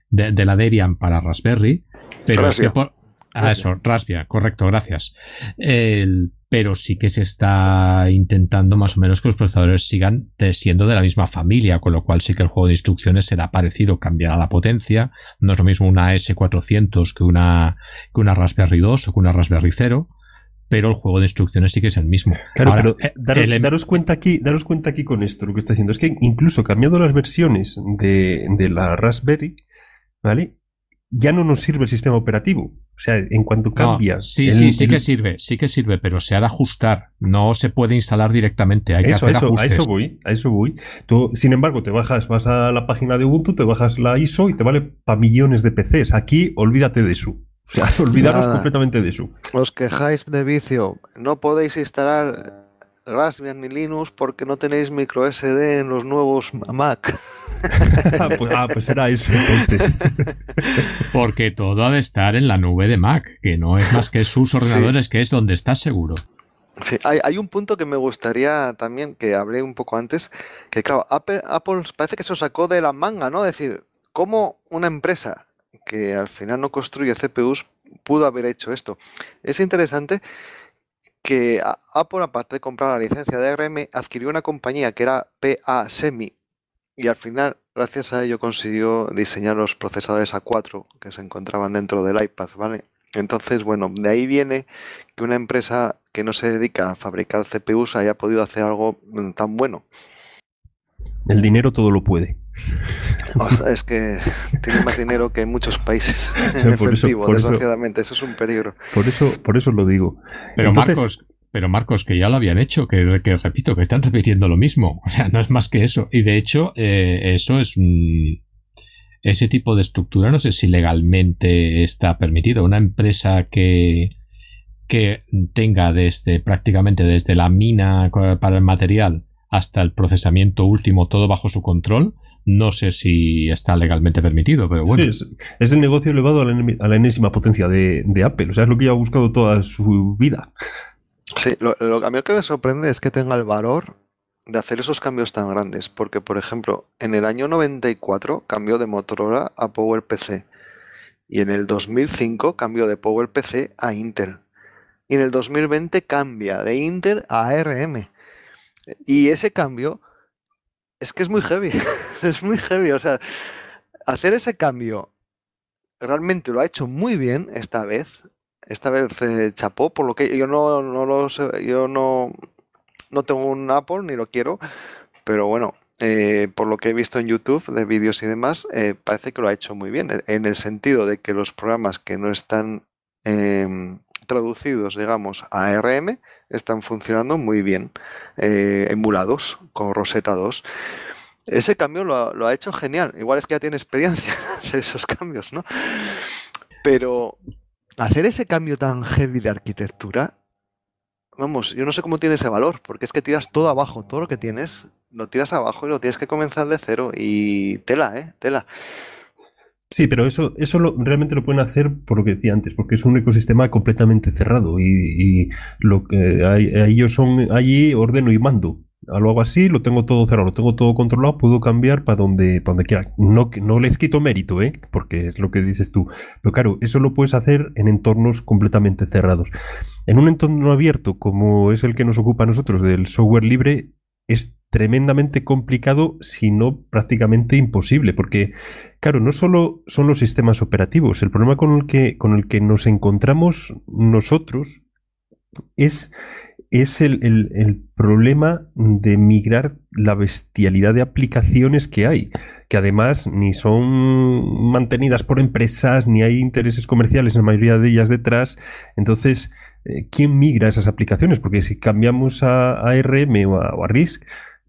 Speaker 3: de, la Debian para Raspberry pero es que por, ah, eso Raspbian correcto gracias el pero sí que se está intentando más o menos que los procesadores sigan siendo de la misma familia, con lo cual sí que el juego de instrucciones será parecido, cambiará la potencia, no es lo mismo una S400 que una, que una Raspberry 2 o que una Raspberry 0, pero el juego de instrucciones sí que es el mismo. Claro, pero eh, em- daros,
Speaker 1: cuenta aquí, daros cuenta aquí con esto, lo que está diciendo, es que incluso cambiando las versiones de, de la Raspberry, ¿vale? Ya no nos sirve el sistema operativo. O sea, en cuanto cambias... sí, sí, sí que
Speaker 3: sirve, sí que sirve, pero se ha de ajustar. No se puede instalar directamente. Hay que hacer A eso voy, a eso voy.
Speaker 1: Tú, sin embargo, te bajas, vas a la página de Ubuntu, te bajas la ISO y te vale para millones de PCs. Aquí, olvídate de eso. O sea, olvidaros completamente de eso. Os quejáis de vicio.
Speaker 2: No podéis instalar Raspbian ni Linux porque no tenéis micro SD en los nuevos Mac. ah, pues, ah, pues era eso
Speaker 3: porque todo ha de estar en la nube de Mac, que no es más que sus ordenadores, que es donde está
Speaker 2: seguro. Sí, hay, un punto que me gustaría también, que hablé un poco antes, que claro, Apple, parece que se sacó de la manga, ¿no? Es decir, ¿cómo una empresa que al final no construye CPUs pudo haber hecho esto? Es interesante que Apple, aparte de comprar la licencia de ARM, adquirió una compañía que era PA Semi y al final, gracias a ello, consiguió diseñar los procesadores A4 que se encontraban dentro del iPad, ¿vale? Entonces, bueno, de ahí viene que una empresa que no se dedica a fabricar CPUs haya podido hacer algo mm, tan bueno.
Speaker 1: El dinero todo lo puede.
Speaker 2: O es que tiene más dinero que en muchos países. en efectivo, eso, desgraciadamente, eso, es un peligro.
Speaker 3: Por eso, por eso lo digo. Pero Marcos, pero Marcos, que ya lo habían hecho, que, repito, que están repitiendo lo mismo. O sea, no es más que eso. Y de hecho, eh, eso es un, Ese tipo de estructura no sé si legalmente está permitido. Una empresa que, que tenga desde prácticamente desde la mina eh, para el material hasta el procesamiento último, todo bajo su control. No sé si está legalmente permitido, pero bueno. es, el
Speaker 1: negocio elevado a la, enésima potencia de, Apple. O sea, es lo que ya ha buscado toda su vida.
Speaker 2: Sí, lo, que a mí lo que me sorprende es que tenga el valor de hacer esos cambios tan grandes. Porque, por ejemplo, en el año 94 cambió de Motorola a PowerPC. Y en el 2005 cambió de PowerPC a Intel. Y en el 2020 cambia de Intel a ARM. Y ese cambio es que es muy heavy, es muy heavy. O sea, hacer ese cambio realmente lo ha hecho muy bien esta vez. Esta vez eh, chapó, por lo que yo no, lo yo no, no tengo un Apple ni lo quiero, pero bueno, eh, por lo que he visto en YouTube de vídeos y demás, eh, parece que lo ha hecho muy bien, en el sentido de que los programas que no están em, traducidos, digamos, a RM, están funcionando muy bien, eh, emulados con Rosetta 2. Ese cambio lo ha, hecho genial. Igual es que ya tiene experiencia hacer esos cambios, ¿no? Pero hacer ese cambio tan heavy de arquitectura, vamos, yo no sé cómo tiene ese valor, porque es que tiras todo abajo, todo lo que tienes, lo tiras abajo y lo tienes que comenzar de cero. Y tela, ¿eh? Tela.
Speaker 1: Sí, pero eso, eso lo, realmente lo pueden hacer por lo que decía antes, porque es un ecosistema completamente cerrado y, lo que ellos son allí ordeno y mando. Lo hago así, lo tengo todo cerrado, lo tengo todo controlado, puedo cambiar para donde, quiera. No, no les quito mérito, ¿eh? porque es lo que dices tú. Pero claro, eso lo puedes hacer en entornos completamente cerrados. En un entorno abierto como es el que nos ocupa a nosotros del software libre, es tremendamente complicado, sino prácticamente imposible, porque, claro, no solo son los sistemas operativos, el problema con el que, con el que nos encontramos nosotros es, es el, problema de migrar la bestialidad de aplicaciones que hay, que además ni son mantenidas por empresas, ni hay intereses comerciales, en la mayoría de ellas detrás, entonces... Eh, ¿Quién migra esas aplicaciones? Porque si cambiamos a, ARM o a RISC,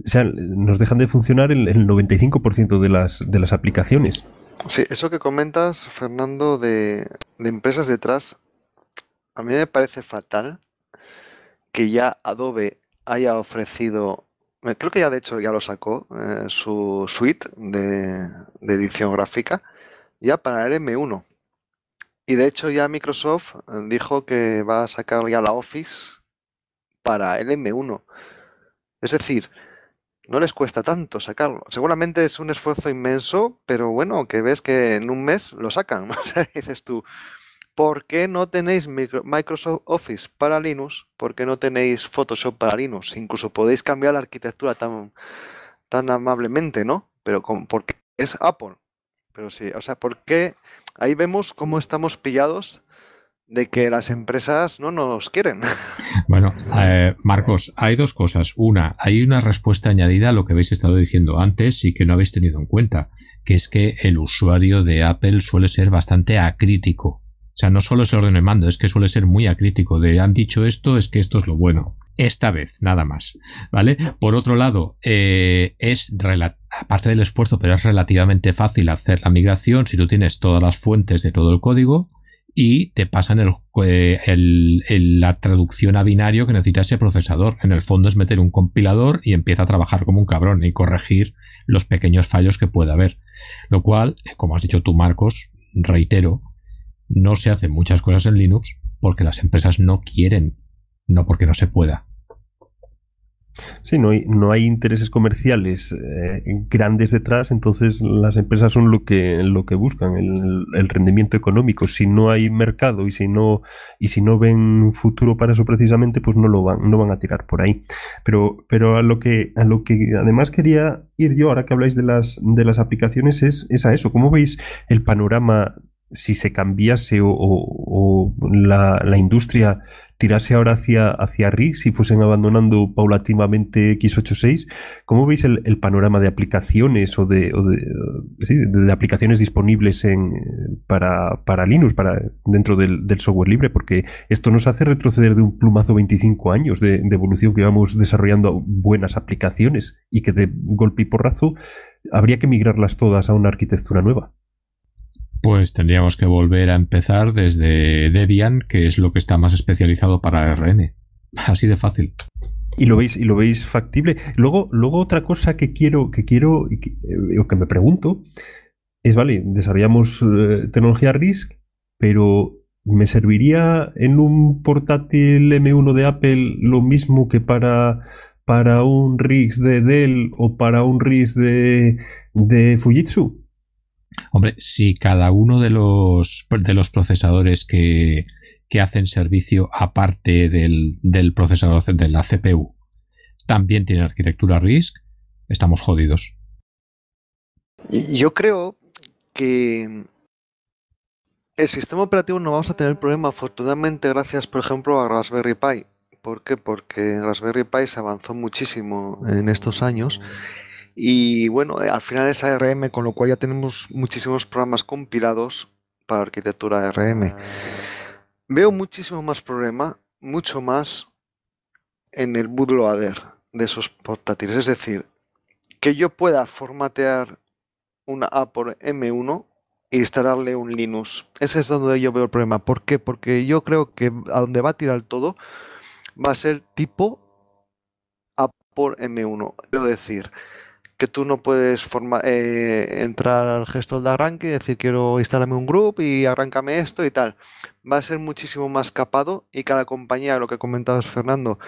Speaker 1: o sea, nos dejan de funcionar el, 95% de las, de las aplicaciones.
Speaker 2: Sí, eso que comentas, Fernando, de, empresas detrás, a mí me parece fatal que ya Adobe haya ofrecido, creo que ya de hecho ya lo sacó, eh, su suite de, de, edición gráfica, ya para el M1. Y de hecho ya Microsoft eh, dijo que va a sacar ya la Office para el M1. Es decir, no les cuesta tanto sacarlo. Seguramente es un esfuerzo inmenso, pero bueno, que ves que en un mes lo sacan. O sea, dices tú, ¿por qué no tenéis Microsoft Office para Linux? ¿Por qué no tenéis Photoshop para Linux? Incluso podéis cambiar la arquitectura tan, tan amablemente, ¿no? Pero con, porque es Apple. Pero sí, o sea, ¿por qué? Ahí vemos cómo estamos pillados de que las empresas no nos quieren.
Speaker 3: Bueno, eh, Marcos, hay dos cosas. Una, hay una respuesta añadida a lo que habéis estado diciendo antes y que no habéis tenido en cuenta, que es que el usuario de Apple suele ser bastante acrítico. O sea, no solo se orden de mando, es que suele ser muy acrítico de han dicho esto, es que esto es lo bueno. Esta vez, nada más. ¿Vale? Por otro lado, eh, es aparte del esfuerzo, pero es relativamente fácil hacer la migración si tú tienes todas las fuentes de todo el código y te pasan eh, el, la traducción a binario que necesita ese procesador. En el fondo es meter un compilador y empieza a trabajar como un cabrón y corregir los pequeños fallos que pueda haber. Lo cual, eh, como has dicho tú, Marcos, reitero, no se hacen muchas cosas en Linux porque las empresas no quieren, no porque no se pueda.
Speaker 1: Sí, no hay, no hay intereses comerciales eh, grandes detrás, entonces las empresas son lo que, lo que buscan, el, rendimiento económico. Si no hay mercado y si no, y si no ven futuro para eso precisamente, pues no lo van, no van a tirar por ahí. Pero, pero a lo que, a lo que además quería ir yo, ahora que habláis de las, de las aplicaciones, es, es a eso. ¿Cómo veis el panorama si se cambiase o, la, industria tirase ahora hacia, hacia si fuesen abandonando paulatinamente x86, ¿cómo veis el, panorama de aplicaciones o de, aplicaciones disponibles para, Linux, para, dentro del, software libre? Porque esto nos hace retroceder de un plumazo 25 años de, de evolución que vamos desarrollando buenas aplicaciones y que de golpe y porrazo habría que migrarlas todas a una arquitectura nueva
Speaker 3: pues tendríamos que volver a empezar desde Debian, que es lo que está más especializado para RN. Así de fácil.
Speaker 1: Y lo veis, y lo veis factible. Luego, luego otra cosa que quiero, que quiero, que, eh, que me pregunto, es vale, desarrollamos eh, tecnología RISC, pero ¿me serviría en un portátil M1 de Apple lo mismo que para, para un RISC de Dell o para un RISC de Fujitsu?
Speaker 3: Hombre, si cada uno de los, de los procesadores que, hacen servicio aparte del, del, procesador de la CPU también tiene arquitectura RISC, estamos jodidos.
Speaker 2: Yo creo que el sistema operativo no vamos a tener problema, afortunadamente, gracias, por ejemplo, a Raspberry Pi. ¿Por qué? Porque Raspberry Pi se avanzó muchísimo en estos años y bueno, al final es ARM, con lo cual ya tenemos muchísimos programas compilados para arquitectura ARM. Veo muchísimo más problema, mucho más en el bootloader de esos portátiles. Es decir, que yo pueda formatear una A por M1 e instalarle un Linux. Ese es donde yo veo el problema. ¿Por qué? Porque yo creo que a donde va a tirar todo va a ser tipo A por M1. Quiero decir, que tú no puedes eh, entrar al gestor de arranque y decir quiero instalarme un grupo y arráncame esto y tal. Va a ser muchísimo más capado y cada compañía, lo que comentabas Fernando,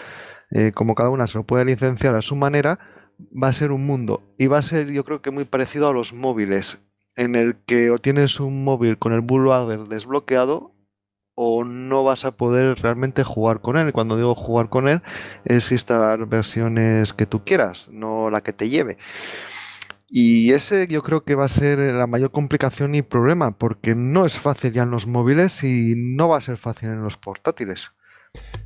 Speaker 2: eh, como cada una se lo puede licenciar a su manera, va a ser un mundo. Y va a ser yo creo que muy parecido a los móviles, en el que o tienes un móvil con el bootloader desbloqueado o no vas a poder realmente jugar con él. Cuando digo jugar con él, es instalar versiones que tú quieras, no la que te lleve. Y ese yo creo que va a ser la mayor complicación y problema, porque no es fácil ya en los móviles y no va a ser fácil en los portátiles.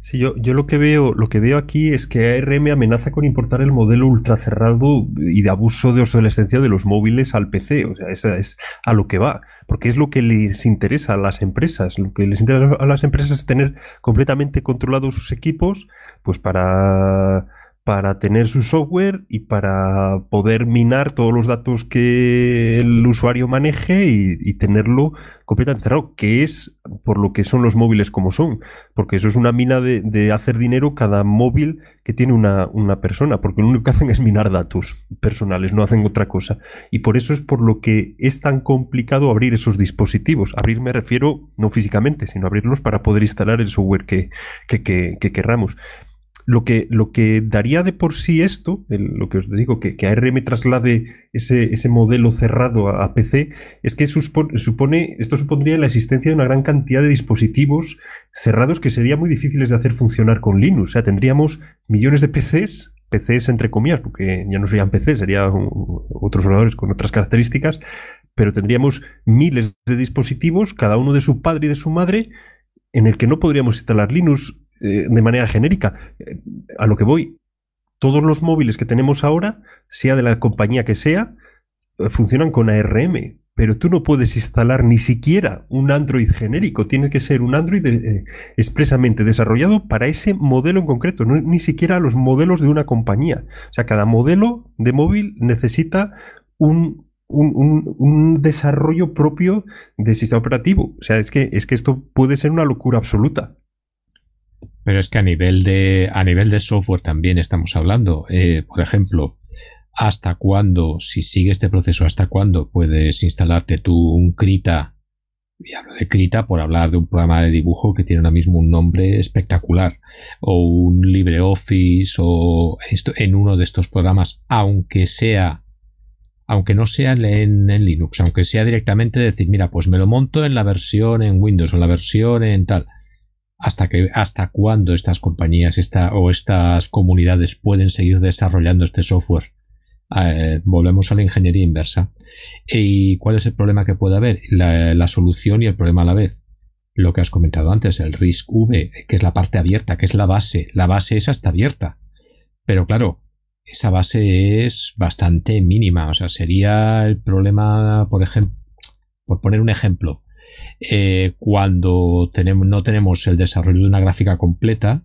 Speaker 2: Sí, yo, yo, lo que
Speaker 1: veo, lo que veo aquí es que ARM amenaza con importar el modelo ultra cerrado y de abuso de obsolescencia de los móviles al PC. O sea, esa es a lo que va, porque es lo que les interesa a las empresas. Lo que les interesa a las empresas es tener completamente controlados sus equipos, pues para para tener su software y para poder minar todos los datos que el usuario maneje y, tenerlo completamente cerrado, que es por lo que son los móviles como son, porque eso es una mina de, hacer dinero cada móvil que tiene una, persona, porque lo único que hacen es minar datos personales, no hacen otra cosa. Y por eso es por lo que es tan complicado abrir esos dispositivos. Abrir me refiero no físicamente, sino abrirlos para poder instalar el software que, que querramos. Lo que, lo que daría de por sí esto, lo que os digo, que, que ARM traslade ese, modelo cerrado a, PC, es que supone, esto supondría la existencia de una gran cantidad de dispositivos cerrados que serían muy difíciles de hacer funcionar con Linux. O sea, tendríamos millones de PCs PCs entre comillas, porque ya no serían PCs, serían otros ordenadores con otras características, pero tendríamos miles de dispositivos, cada uno de su padre y de su madre, en el que no podríamos instalar Linux eh, de manera genérica. a lo que voy, todos los móviles que tenemos ahora, sea de la compañía que sea, eh, funcionan con ARM, pero tú no puedes instalar ni siquiera un Android genérico, tiene que ser un Android eh, expresamente desarrollado para ese modelo en concreto, no, ni siquiera los modelos de una compañía. O sea, cada modelo de móvil necesita un, desarrollo propio de sistema operativo. O sea, es que, es que esto puede ser una locura absoluta.
Speaker 3: Pero es que a nivel de, a nivel de software también estamos hablando. Eh, por ejemplo, ¿hasta cuándo, si sigue este proceso, hasta cuándo puedes instalarte tú un Krita? Y hablo de Krita por hablar de un programa de dibujo que tiene ahora mismo un nombre espectacular. O un LibreOffice o esto, en uno de estos programas, aunque sea aunque no sea en, en, Linux, aunque sea directamente decir, mira, pues me lo monto en la versión en Windows o la versión en tal hasta, hasta cuándo estas compañías o estas comunidades pueden seguir desarrollando este software. Eh, volvemos a la ingeniería inversa. ¿Y cuál es el problema que puede haber? La, la, solución y el problema a la vez. Lo que has comentado antes, el RISC V, que es la parte abierta, que es la base. La base esa está abierta. Pero claro, esa base es bastante mínima. O sea, sería el problema, por ejemplo, por poner un ejemplo, eh, cuando tenemos, no tenemos el desarrollo de una gráfica completa,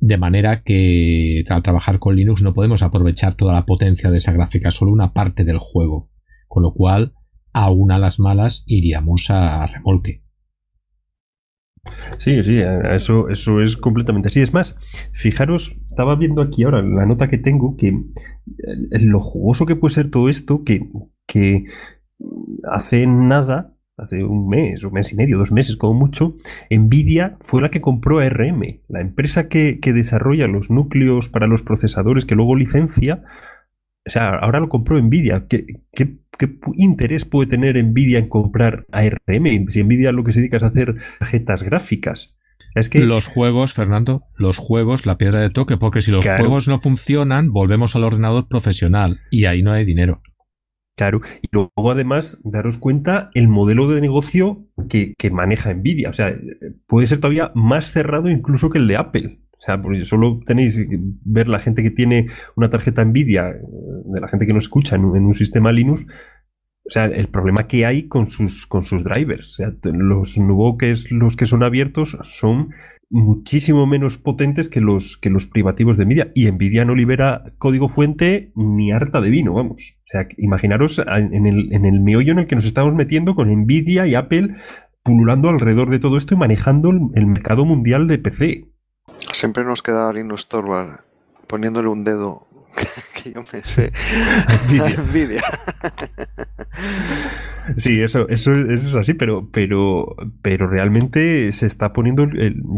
Speaker 3: de manera que al trabajar con Linux no podemos aprovechar toda la potencia de esa gráfica, solo una parte del juego, con lo cual aún a las malas iríamos a remolque. Sí, sí, eh, eso, eso es completamente así. Es más,
Speaker 1: fijaros, estaba viendo aquí ahora la nota que tengo, que eh, lo jugoso que puede ser todo esto, que, que hace nada hace un mes, un mes y medio, dos meses como mucho, Nvidia fue la que compró ARM, la empresa que, desarrolla los núcleos para los procesadores que luego licencia. O sea, ahora lo compró Nvidia. ¿Qué, qué, interés puede tener Nvidia en comprar ARM? Si Nvidia lo que se dedica es a hacer tarjetas gráficas.
Speaker 3: Es que los juegos, Fernando, los juegos, la piedra de toque, porque si los juegos no funcionan, volvemos al ordenador profesional y ahí no hay dinero. Claro, y luego
Speaker 1: además daros cuenta el modelo de negocio que, maneja Nvidia. O sea, puede ser todavía más cerrado incluso que el de Apple. O sea, porque solo tenéis que ver la gente que tiene una tarjeta Nvidia, eh, de la gente que no escucha en, un sistema Linux, o sea, el problema que hay con sus, con sus drivers. O sea, los es, los que son abiertos, son muchísimo menos potentes que los, que los privativos de Nvidia. Y Nvidia no libera código fuente ni harta de vino, vamos. O sea, imaginaros en el, meollo en el que nos estamos metiendo con Nvidia y Apple pululando alrededor de todo esto y manejando el, mercado mundial de PC.
Speaker 2: Siempre nos queda Linus Torvald poniéndole un dedo que yo me sí, eso, eso, eso, es así, pero, pero,
Speaker 1: pero realmente se está poniendo.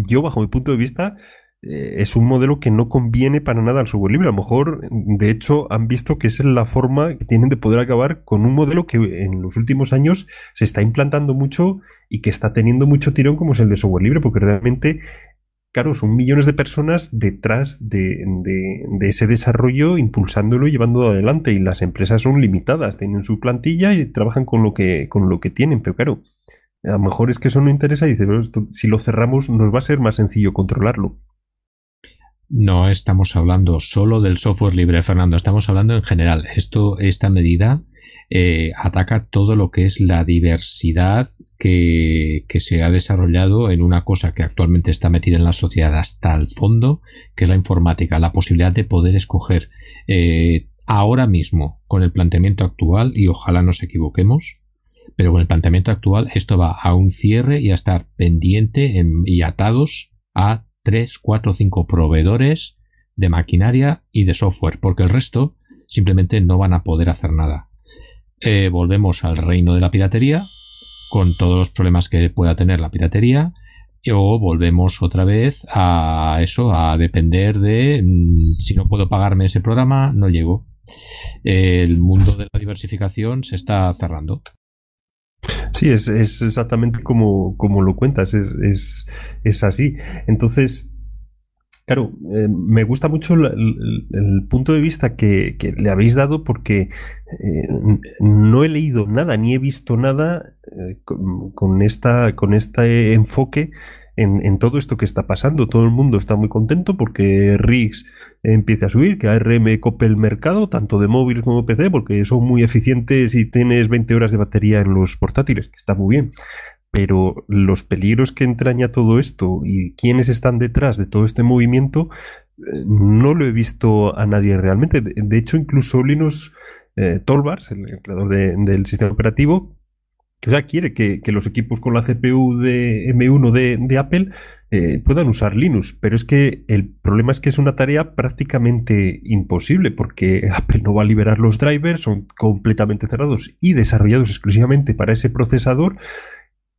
Speaker 1: yo, bajo mi punto de vista, eh, es un modelo que no conviene para nada al software libre. A lo mejor, de hecho, han visto que es la forma que tienen de poder acabar con un modelo que en los últimos años se está implantando mucho y que está teniendo mucho tirón como es el de software libre, porque realmente claro, son millones de personas detrás de, ese desarrollo, impulsándolo y llevándolo adelante. Y las empresas son limitadas, tienen su plantilla y trabajan con lo que, con lo que tienen. Pero claro, a lo mejor es que eso no interesa y si lo cerramos nos va a ser más sencillo controlarlo.
Speaker 3: No estamos hablando solo del software libre, Fernando, estamos hablando en general. Esto, esta medida eh, ataca todo lo que es la diversidad que, se ha desarrollado en una cosa que actualmente está metida en la sociedad hasta el fondo, que es la informática, la posibilidad de poder escoger eh, ahora mismo, con el planteamiento actual, y ojalá nos equivoquemos, pero con el planteamiento actual esto va a un cierre y a estar pendiente y atados a 3, 4, 5 proveedores de maquinaria y de software, porque el resto simplemente no van a poder hacer nada. Eh, volvemos al reino de la piratería, con todos los problemas que pueda tener la piratería, o volvemos otra vez a eso, a depender de mm, si no puedo pagarme ese programa, no llego. El mundo de la diversificación se está cerrando. Sí, es, exactamente como,
Speaker 1: lo cuentas, es, es así. Entonces,
Speaker 3: Claro, eh,
Speaker 1: me gusta mucho el, punto de vista que, le habéis dado porque eh, no he leído nada ni he visto nada eh, con, esta, con este enfoque en, todo esto que está pasando. Todo el mundo está muy contento porque RIS empieza a subir, que ARM cope el mercado, tanto de móviles como de PC, porque son muy eficientes y tienes 20 horas de batería en los portátiles, que está muy bien pero los peligros que entraña todo esto y quiénes están detrás de todo este movimiento, eh, no lo he visto a nadie realmente. De, hecho, incluso Linus eh, Tolbars, el creador del sistema operativo, ya quiere que, los equipos con la CPU de M1 de, Apple eh, puedan usar Linux, pero es que el problema es que es una tarea prácticamente imposible porque Apple no va a liberar los drivers, son completamente cerrados y desarrollados exclusivamente para ese procesador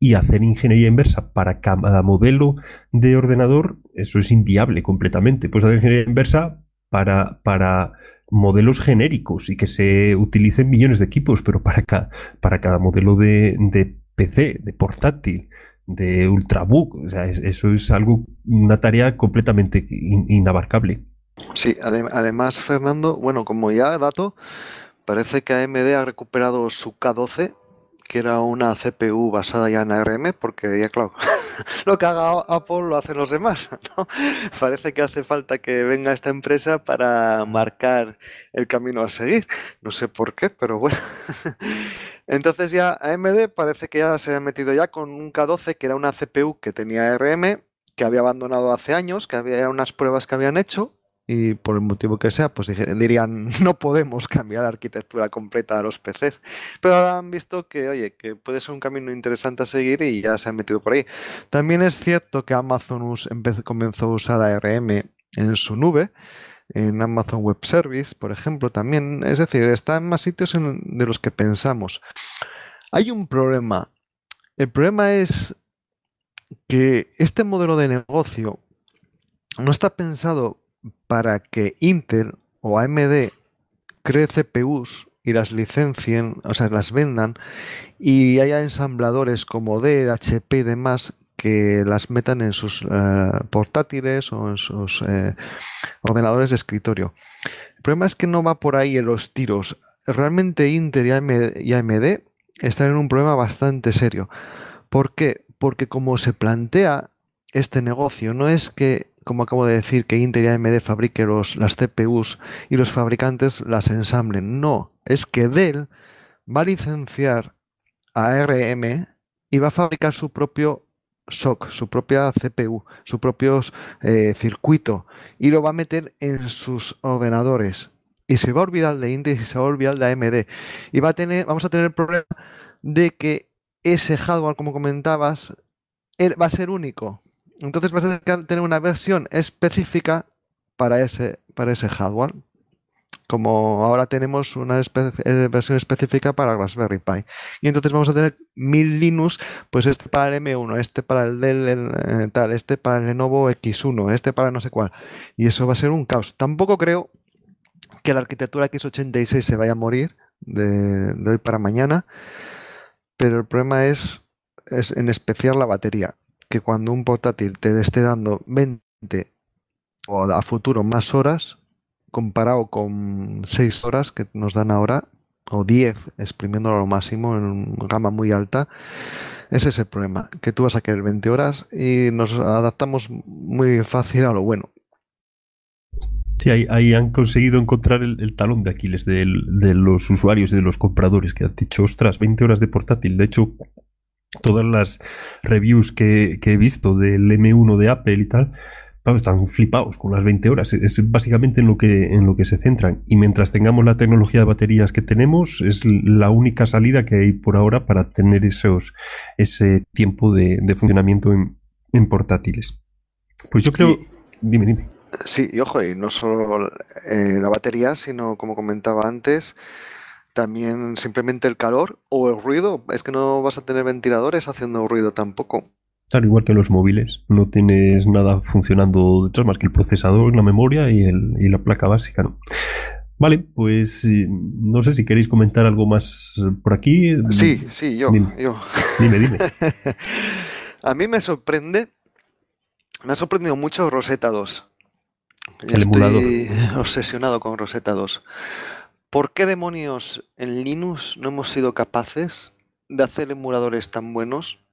Speaker 1: y hacer ingeniería inversa para cada modelo de ordenador, eso es inviable completamente. Puedes hacer ingeniería inversa para, para modelos genéricos y que se utilicen millones de equipos, pero para, para cada modelo de, de, PC, de portátil, de ultrabook, o sea, eso es algo, una tarea completamente inabarcable.
Speaker 2: Sí, además, Fernando, bueno, como ya dato, parece que AMD ha recuperado su K12 que era una CPU basada ya en ARM, porque ya claro, lo que haga Apple lo hacen los demás. Parece que hace falta que venga esta empresa para marcar el camino a seguir. No sé por qué, pero bueno. Entonces ya AMD parece que ya se ha metido ya con un K12, que era una CPU que tenía ARM, que había abandonado hace años, que había unas pruebas que habían hecho, y por el motivo que sea, pues dirían, no podemos cambiar la arquitectura completa de los PCs. Pero ahora han visto que, oye, que puede ser un camino interesante a seguir y ya se han metido por ahí. También es cierto que Amazon comenzó a usar ARM en su nube, en Amazon Web Service, por ejemplo, también. Es decir, está en más sitios de los que pensamos. Hay un problema. El problema es que este modelo de negocio no está pensado para que Intel o AMD cree CPUs y las licencien, o sea, las vendan y haya ensambladores como Dell, HP y demás que las metan en sus eh, portátiles o en sus eh, ordenadores de escritorio. El problema es que no va por ahí en los tiros. Realmente Intel y AMD están en un problema bastante serio. ¿Por qué? Porque como se plantea este negocio, no es que como acabo de decir, que Intel y AMD fabrique los, las CPUs y los fabricantes las ensamblen. No, es que Dell va a licenciar a ARM y va a fabricar su propio SOC, su propia CPU, su propio eh, circuito y lo va a meter en sus ordenadores. Y se va a olvidar de Intel y se va a olvidar de AMD. Y va a tener, vamos a tener el problema de que ese hardware, como comentabas, er, va a ser único. Entonces vas a tener una versión específica para ese, para ese hardware. Como ahora tenemos una eh, versión específica para Raspberry Pi. Y entonces vamos a tener mil Linux, pues este para el M1, este para el Dell eh, tal, este para el Lenovo X1, este para no sé cuál. Y eso va a ser un caos. Tampoco creo que la arquitectura X86 se vaya a morir de, de hoy para mañana, pero el problema es, es en especial la batería que cuando un portátil te esté dando 20 o a futuro más horas, comparado con 6 horas que nos dan ahora, o 10, exprimiéndolo a lo máximo en una gama muy alta, ese es el problema, que tú vas a querer 20 horas y nos adaptamos muy fácil a lo bueno.
Speaker 1: Sí, ahí, han conseguido encontrar el, talón de Aquiles de, de los usuarios y de los compradores que han dicho, ostras, 20 horas de portátil. De hecho, todas las reviews que, he visto del M1 de Apple y tal, están flipados con las 20 horas. Es básicamente en lo, que, en lo que se centran. Y mientras tengamos la tecnología de baterías que tenemos, es la única salida que hay por ahora para tener esos, ese tiempo de, funcionamiento en, portátiles. Pues yo creo... dime, dime.
Speaker 2: Sí, y ojo, y no solo eh, la batería, sino como comentaba antes, también simplemente el calor o el ruido. Es que no vas a tener ventiladores haciendo ruido tampoco.
Speaker 1: Claro, igual que los móviles. No tienes nada funcionando detrás más que el procesador, la memoria y, la placa básica, ¿no? Vale, pues eh, no sé si queréis comentar algo más eh, por aquí. Sí, sí, yo. Dime, yo. dime. dime.
Speaker 2: a mí me sorprende, me ha sorprendido mucho Rosetta 2. El Estoy obsesionado con Rosetta 2. ¿Por qué demonios en Linux no hemos sido capaces de hacer emuladores tan buenos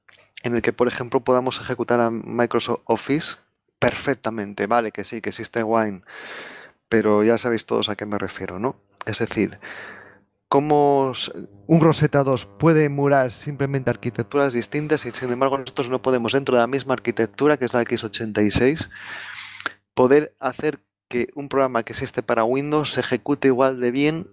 Speaker 2: en el que, por ejemplo, podamos ejecutar a Microsoft Office perfectamente? Vale, que sí, que existe Wine, pero ya sabéis todos a qué me refiero, ¿no? Es decir, cómo un Rosetta 2 puede emular simplemente arquitecturas distintas y sin embargo nosotros no podemos dentro de la misma arquitectura que es la X86 poder hacer que un programa que existe para Windows se ejecute igual de bien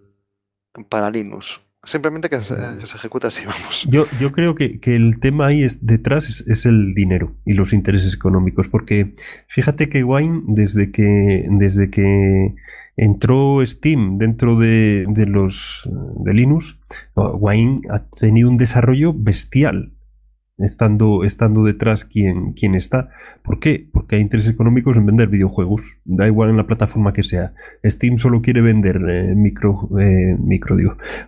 Speaker 2: para Linux. Simplemente que se, ejecuta así, vamos.
Speaker 1: Yo, yo creo que, el tema ahí detrás es, el dinero y los intereses económicos, porque fíjate que Wine, desde que, desde que entró Steam dentro de, de los de Linux, Wine ha tenido un desarrollo bestial estando, estando detrás quien, está. ¿Por qué? Porque hay intereses económicos en vender videojuegos, da igual en la plataforma que sea. Steam solo quiere vender eh, micro, eh, micro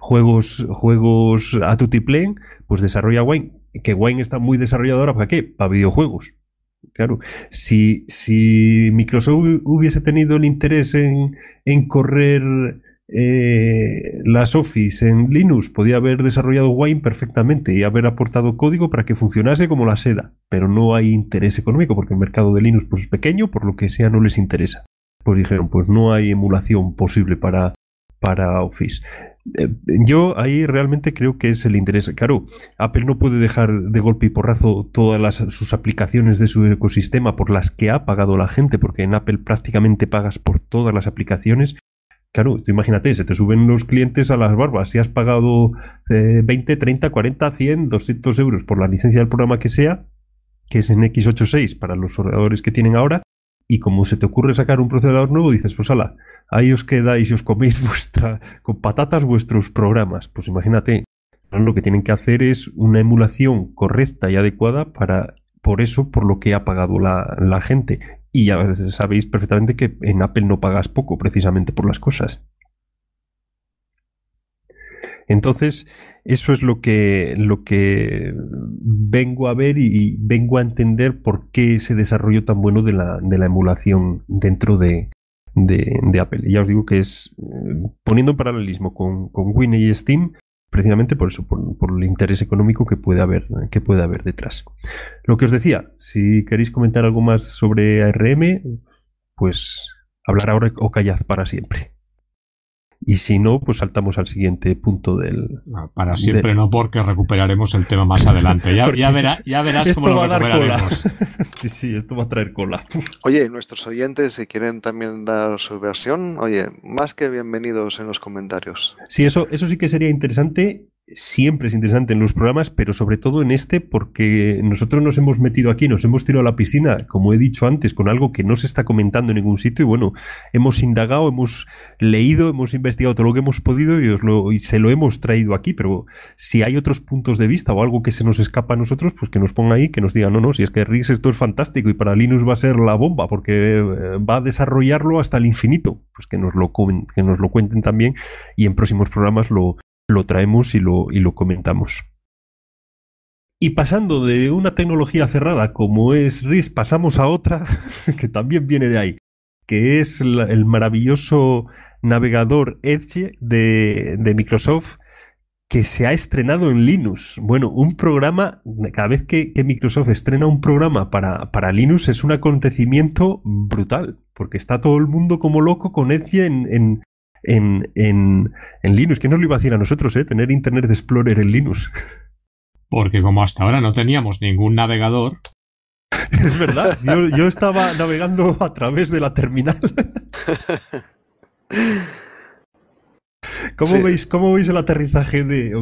Speaker 1: juegos, juegos a tutiplen, pues desarrolla Wine, que Wine está muy desarrollado ahora, ¿para qué? Para videojuegos. Claro, si, si Microsoft hubiese tenido el interés en, en correr eh, las Office en Linux podía haber desarrollado Wine perfectamente y haber aportado código para que funcionase como la seda, pero no hay interés económico porque el mercado de Linux pues, es pequeño, por lo que sea no les interesa. Pues dijeron, pues no hay emulación posible para, para Office. Eh, yo ahí realmente creo que es el interés. Claro, Apple no puede dejar de golpe y porrazo todas sus aplicaciones de su ecosistema por las que ha pagado la gente, porque en Apple prácticamente pagas por todas las aplicaciones Claro, imagínate, se te suben los clientes a las barbas. Si has pagado 20, 30, 40, 100, 200 euros por la licencia del programa que sea, que es en x86 para los ordenadores que tienen ahora, y como se te ocurre sacar un procesador nuevo, dices, pues ala, ahí os quedáis y os coméis con patatas vuestros programas. Pues imagínate, lo que tienen que hacer es una emulación correcta y adecuada para, por eso, por lo que ha pagado la gente. Y ya sabéis perfectamente que en Apple no pagas poco precisamente por las cosas. Entonces, eso es lo que, lo que vengo a ver y, vengo a entender por qué ese desarrollo tan bueno de la, emulación dentro de, Apple. ya os digo que es, eh, poniendo en paralelismo con, con y Steam, precisamente por eso, por, el interés económico que puede, haber, que puede haber detrás. Lo que os decía, si queréis comentar algo más sobre ARM, pues hablar ahora o callad para siempre. Y si no, pues saltamos al siguiente punto
Speaker 3: del. Ah, para siempre no, porque recuperaremos el tema más adelante. Ya, verás cómo lo recuperaremos. A sí, sí, esto va a traer cola.
Speaker 2: Oye, nuestros oyentes, si quieren también dar su versión, oye, más que bienvenidos en los comentarios.
Speaker 1: Sí, eso, eso sí que sería interesante siempre es interesante en los programas, pero sobre todo en este, porque nosotros nos hemos metido aquí, nos hemos tirado a la piscina, como he dicho antes, con algo que no se está comentando en ningún sitio. Y bueno, hemos indagado, hemos leído, hemos investigado todo lo que hemos podido y, os lo, se lo hemos traído aquí. Pero si hay otros puntos de vista o algo que se nos escapa a nosotros, pues que nos ponga ahí, que nos digan, no, no, si es que Riggs esto es fantástico y para Linux va a ser la bomba, porque eh, va a desarrollarlo hasta el infinito. Pues que nos lo, que nos lo cuenten también y en próximos programas lo, lo traemos y lo, y lo comentamos. Y pasando de una tecnología cerrada como es RIS, pasamos a otra que también viene de ahí, que es el maravilloso navegador Edge de, Microsoft, que se ha estrenado en Linux. Bueno, un programa, cada vez que, Microsoft estrena un programa para, Linux es un acontecimiento brutal, porque está todo el mundo como loco con Edge en, en, en, en Linux. ¿Quién nos lo iba a decir a nosotros, eh? Tener Internet Explorer en Linux.
Speaker 3: Porque como hasta ahora no teníamos ningún navegador.
Speaker 1: es verdad, yo, estaba navegando a través de la terminal. ¿Cómo, veis, ¿Cómo veis el aterrizaje de...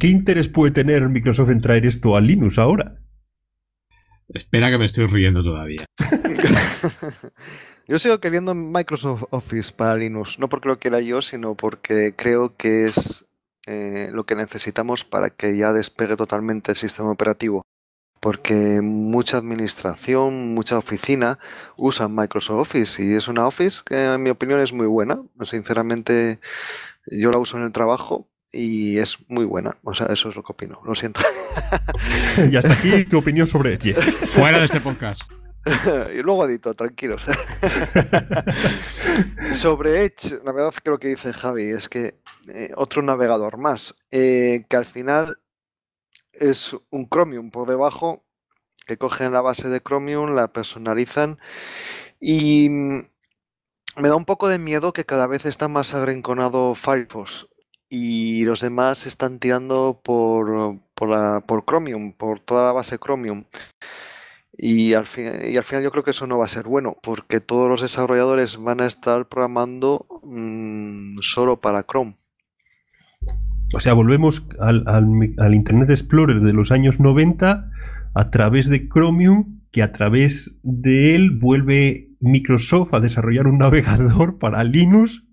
Speaker 1: qué interés puede tener Microsoft en traer esto a Linux ahora?
Speaker 2: Espera
Speaker 3: que me estoy riendo todavía.
Speaker 2: Yo sigo queriendo Microsoft Office para Linux, no porque lo quiera yo, sino porque creo que es eh, lo que necesitamos para que ya despegue totalmente el sistema operativo. Porque mucha administración, mucha oficina usan Microsoft Office y es una Office que en mi opinión es muy buena. Sinceramente yo la uso en el trabajo y es muy buena. O sea, eso es lo que opino. Lo siento. y hasta aquí tu opinión sobre Fuera de este podcast. y luego edito, tranquilos. Sobre Edge, la verdad que lo que dice Javi es que eh, otro navegador más, eh, que al final es un Chromium por debajo, que cogen la base de Chromium, la personalizan y mm, me da un poco de miedo que cada vez está más agrinconado Firefox y los demás están tirando por, por, por Chromium, por toda la base Chromium. Y al, final yo creo que eso no va a ser bueno, porque todos los desarrolladores van a estar programando mm, solo para Chrome.
Speaker 1: O sea, volvemos al, al, Internet Explorer de los años 90 a través de Chromium, que a través de él vuelve Microsoft a desarrollar un navegador para Linux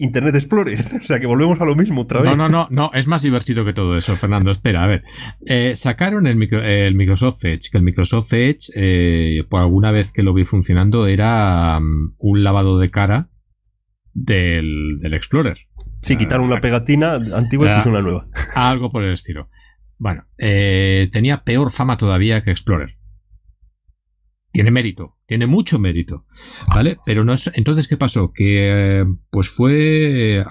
Speaker 1: Internet Explorer. O sea que volvemos a lo mismo otra vez. No, no, no, no.
Speaker 3: Es más divertido que todo eso, Fernando. Espera, a ver. Eh, sacaron el, Microsoft Edge, que el Microsoft Edge, eh, por pues alguna vez que lo vi funcionando, era mm, un lavado de cara del, Explorer. Sí, quitaron una ah, pegatina antigua y pusieron una nueva. Algo por el estilo. Bueno, eh, tenía peor fama todavía que Explorer. Tiene mérito, tiene mucho mérito, ¿vale? Pero no es... Entonces, ¿qué pasó? Que eh, pues fue,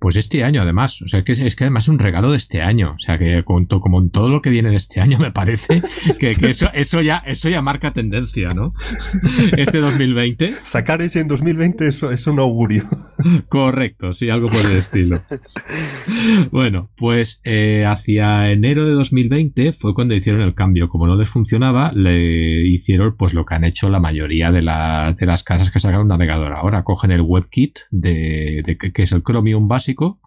Speaker 3: pues este año además, o sea, que es, que además es un regalo de este año, o sea, que con como en todo lo que viene de este año me parece que, eso, ya, eso ya marca tendencia, ¿no? Este 2020. Sacar ese en 2020 eso es un augurio. Correcto, sí, algo por el estilo. Bueno, pues eh, hacia enero de 2020 fue cuando hicieron el cambio. Como no les funcionaba, le hicieron pues lo que han hecho la mayoría de, de las casas que sacaron un navegador ahora cogen el WebKit, de, de, que es el Chromium básico,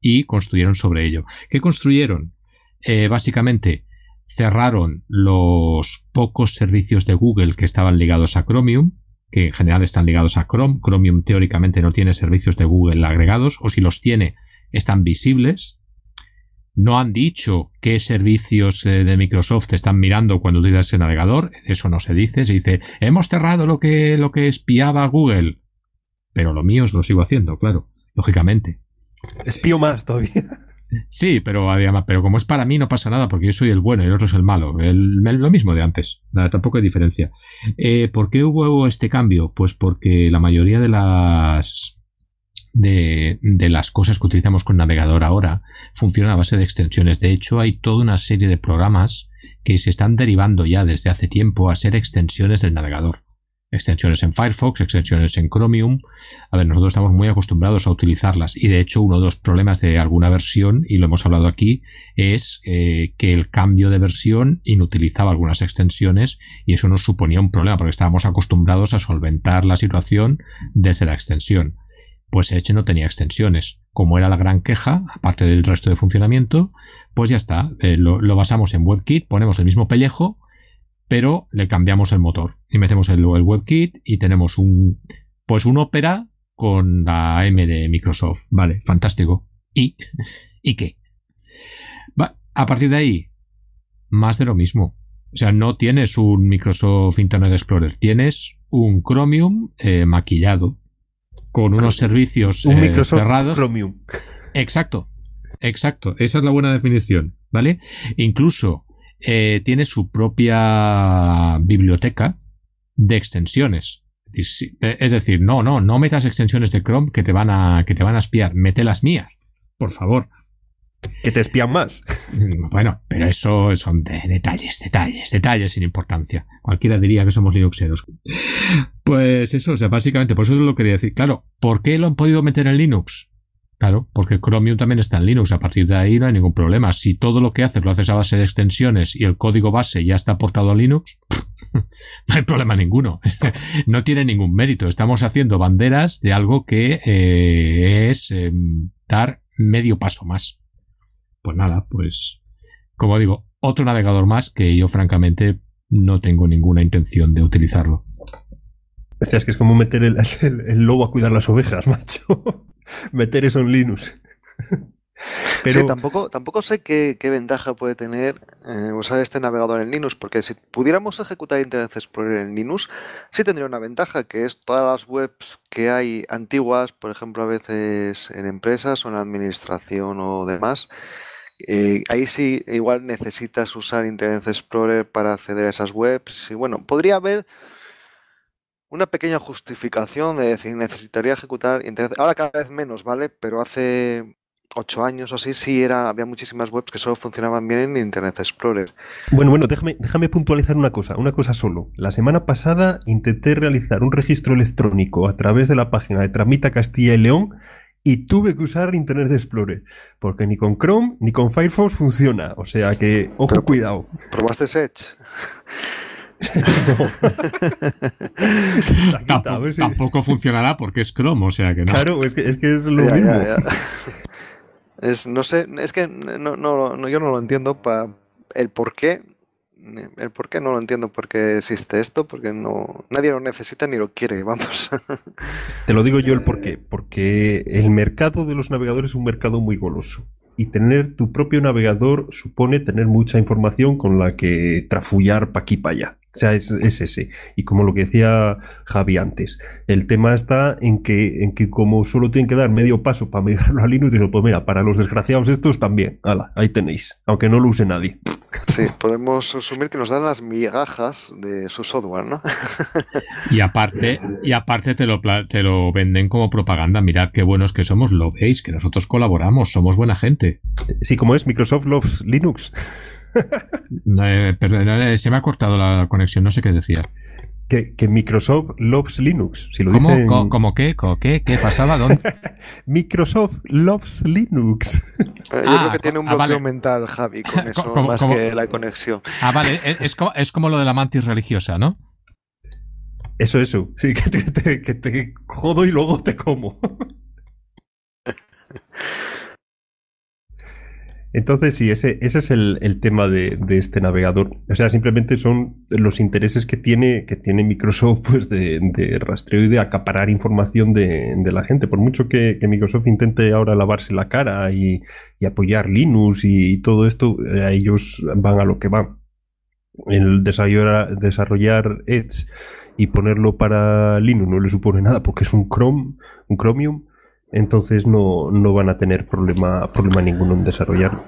Speaker 3: y construyeron sobre ello. ¿Qué construyeron? Eh, básicamente cerraron los pocos servicios de Google que estaban ligados a Chromium, que en general están ligados a Chrome. Chromium teóricamente no tiene servicios de Google agregados, o si los tiene, están visibles. No han dicho qué servicios eh, de Microsoft están mirando cuando utilizas ese navegador. Eso no se dice. Se dice, hemos cerrado lo que, lo que espiaba Google. Pero lo mío lo sigo haciendo, claro, lógicamente. Espío más todavía. Sí, pero además, pero como es para mí no pasa nada porque yo soy el bueno y el otro es el malo. lo mismo de antes, nada, tampoco hay diferencia. Eh, ¿Por qué hubo este cambio? Pues porque la mayoría de las de, las cosas que utilizamos con navegador ahora funciona a base de extensiones. De hecho, hay toda una serie de programas que se están derivando ya desde hace tiempo a ser extensiones del navegador. Extensiones en Firefox, extensiones en Chromium. A ver, nosotros estamos muy acostumbrados a utilizarlas y de hecho uno de los problemas de alguna versión, y lo hemos hablado aquí, es eh, que el cambio de versión inutilizaba algunas extensiones y eso nos suponía un problema porque estábamos acostumbrados a solventar la situación desde la extensión pues hecho no tenía extensiones. Como era la gran queja, aparte del resto de funcionamiento, pues ya está. Eh, lo, basamos en WebKit, ponemos el mismo pellejo, pero le cambiamos el motor. Y metemos el, el WebKit y tenemos un, pues un Opera con la M de Microsoft. Vale, fantástico. ¿Y, ¿y qué? a partir de ahí, más de lo mismo. O sea, no tienes un Microsoft Internet Explorer, tienes un Chromium eh, maquillado con unos servicios Un eh, cerrados. Chromium. Exacto, exacto. Esa es la buena definición, ¿vale? Incluso eh, tiene su propia biblioteca de extensiones. Eh, es decir, no, no, no metas extensiones de Chrome que te van a, que te van a espiar, mete las mías, por favor que te espían más. Bueno, pero eso son detalles, detalles, detalles sin importancia. Cualquiera diría que somos Linuxeros. Pues eso, o sea, básicamente, por eso lo quería decir. Claro, ¿por qué lo han podido meter en Linux? Claro, porque Chromium también está en Linux, a partir de ahí no hay ningún problema. Si todo lo que haces lo haces a base de extensiones y el código base ya está portado a Linux, no hay problema ninguno. no tiene ningún mérito. Estamos haciendo banderas de algo que eh, es em, dar medio paso más pues nada, pues como digo, otro navegador más que yo francamente no tengo ninguna intención de utilizarlo. sea, es que es como meter el, lobo
Speaker 1: a cuidar las ovejas, macho. meter eso en Linux.
Speaker 2: Pero... tampoco, tampoco sé qué, ventaja puede tener eh, usar este navegador en Linux, porque si pudiéramos ejecutar Internet Explorer en Linux, sí tendría una ventaja, que es todas las webs que hay antiguas, por ejemplo, a veces en empresas o en administración o demás, eh, ahí sí, igual necesitas usar Internet Explorer para acceder a esas webs. Y bueno, podría haber una pequeña justificación de decir necesitaría ejecutar Internet. Ahora cada vez menos, ¿vale? Pero hace ocho años o así sí era, había muchísimas webs que solo funcionaban bien en Internet Explorer.
Speaker 1: Bueno, bueno, déjame puntualizar una cosa, una cosa solo. La semana pasada intenté realizar un registro electrónico a través de la página de Tramita Castilla y León y tuve que usar Internet Explorer, porque ni con Chrome ni con Firefox funciona. O sea que, ojo, cuidado.
Speaker 2: ¿Probaste Edge? Tampoco
Speaker 3: funcionará porque es Chrome, o sea que no. Claro, es que es, lo mismo.
Speaker 2: Es, no sé, es que yo no lo entiendo para el por qué el por qué no lo entiendo, ¿Por qué existe esto, porque no nadie lo necesita ni lo quiere, vamos. Te lo
Speaker 1: digo yo el por qué, eh, porque el mercado de los navegadores es un mercado muy goloso. Y tener tu propio navegador supone tener mucha información con la que trafullar pa' aquí pa' allá. O sea, es, ese. Y como lo que decía Javi antes, el tema está en que, en que como solo tienen que dar medio paso para mirarlo a Linux, digo, pues mira, para los desgraciados estos también. Hala, ahí tenéis. Aunque no lo use nadie.
Speaker 2: Sí, podemos asumir que nos dan las migajas de su software, ¿no?
Speaker 3: Y aparte, y aparte te, lo, te lo venden como propaganda. Mirad qué buenos que somos, lo veis, que nosotros colaboramos, somos buena gente. Sí, como es Microsoft Loves Linux. Eh, eh, se me ha cortado la
Speaker 1: conexión, no sé qué decía que, Microsoft loves Linux. Si lo ¿Cómo, ¿Cómo, qué? qué? pasaba? ¿Dónde? Microsoft loves Linux. Eh, yo creo ah, que
Speaker 3: tiene un ah, bloqueo
Speaker 2: mental, Javi, con eso, más que la conexión.
Speaker 3: Ah, vale, e-, es, es como lo de la mantis religiosa, ¿no? Eso, eso. Sí, que te jodo y luego te como.
Speaker 1: Entonces, sí, ese, ese es el, el tema de, de, este navegador. O sea, simplemente son los intereses que tiene, que tiene Microsoft pues, de, de rastreo y de acaparar información de, de la gente. Por mucho que, que, Microsoft intente ahora lavarse la cara y, y apoyar Linux y, todo esto, eh, ellos van a lo que van el desarrollar, desarrollar Edge y ponerlo para Linux no le supone nada porque es un Chrome, un Chromium entonces no, van a tener problema, problema ninguno en desarrollarlo.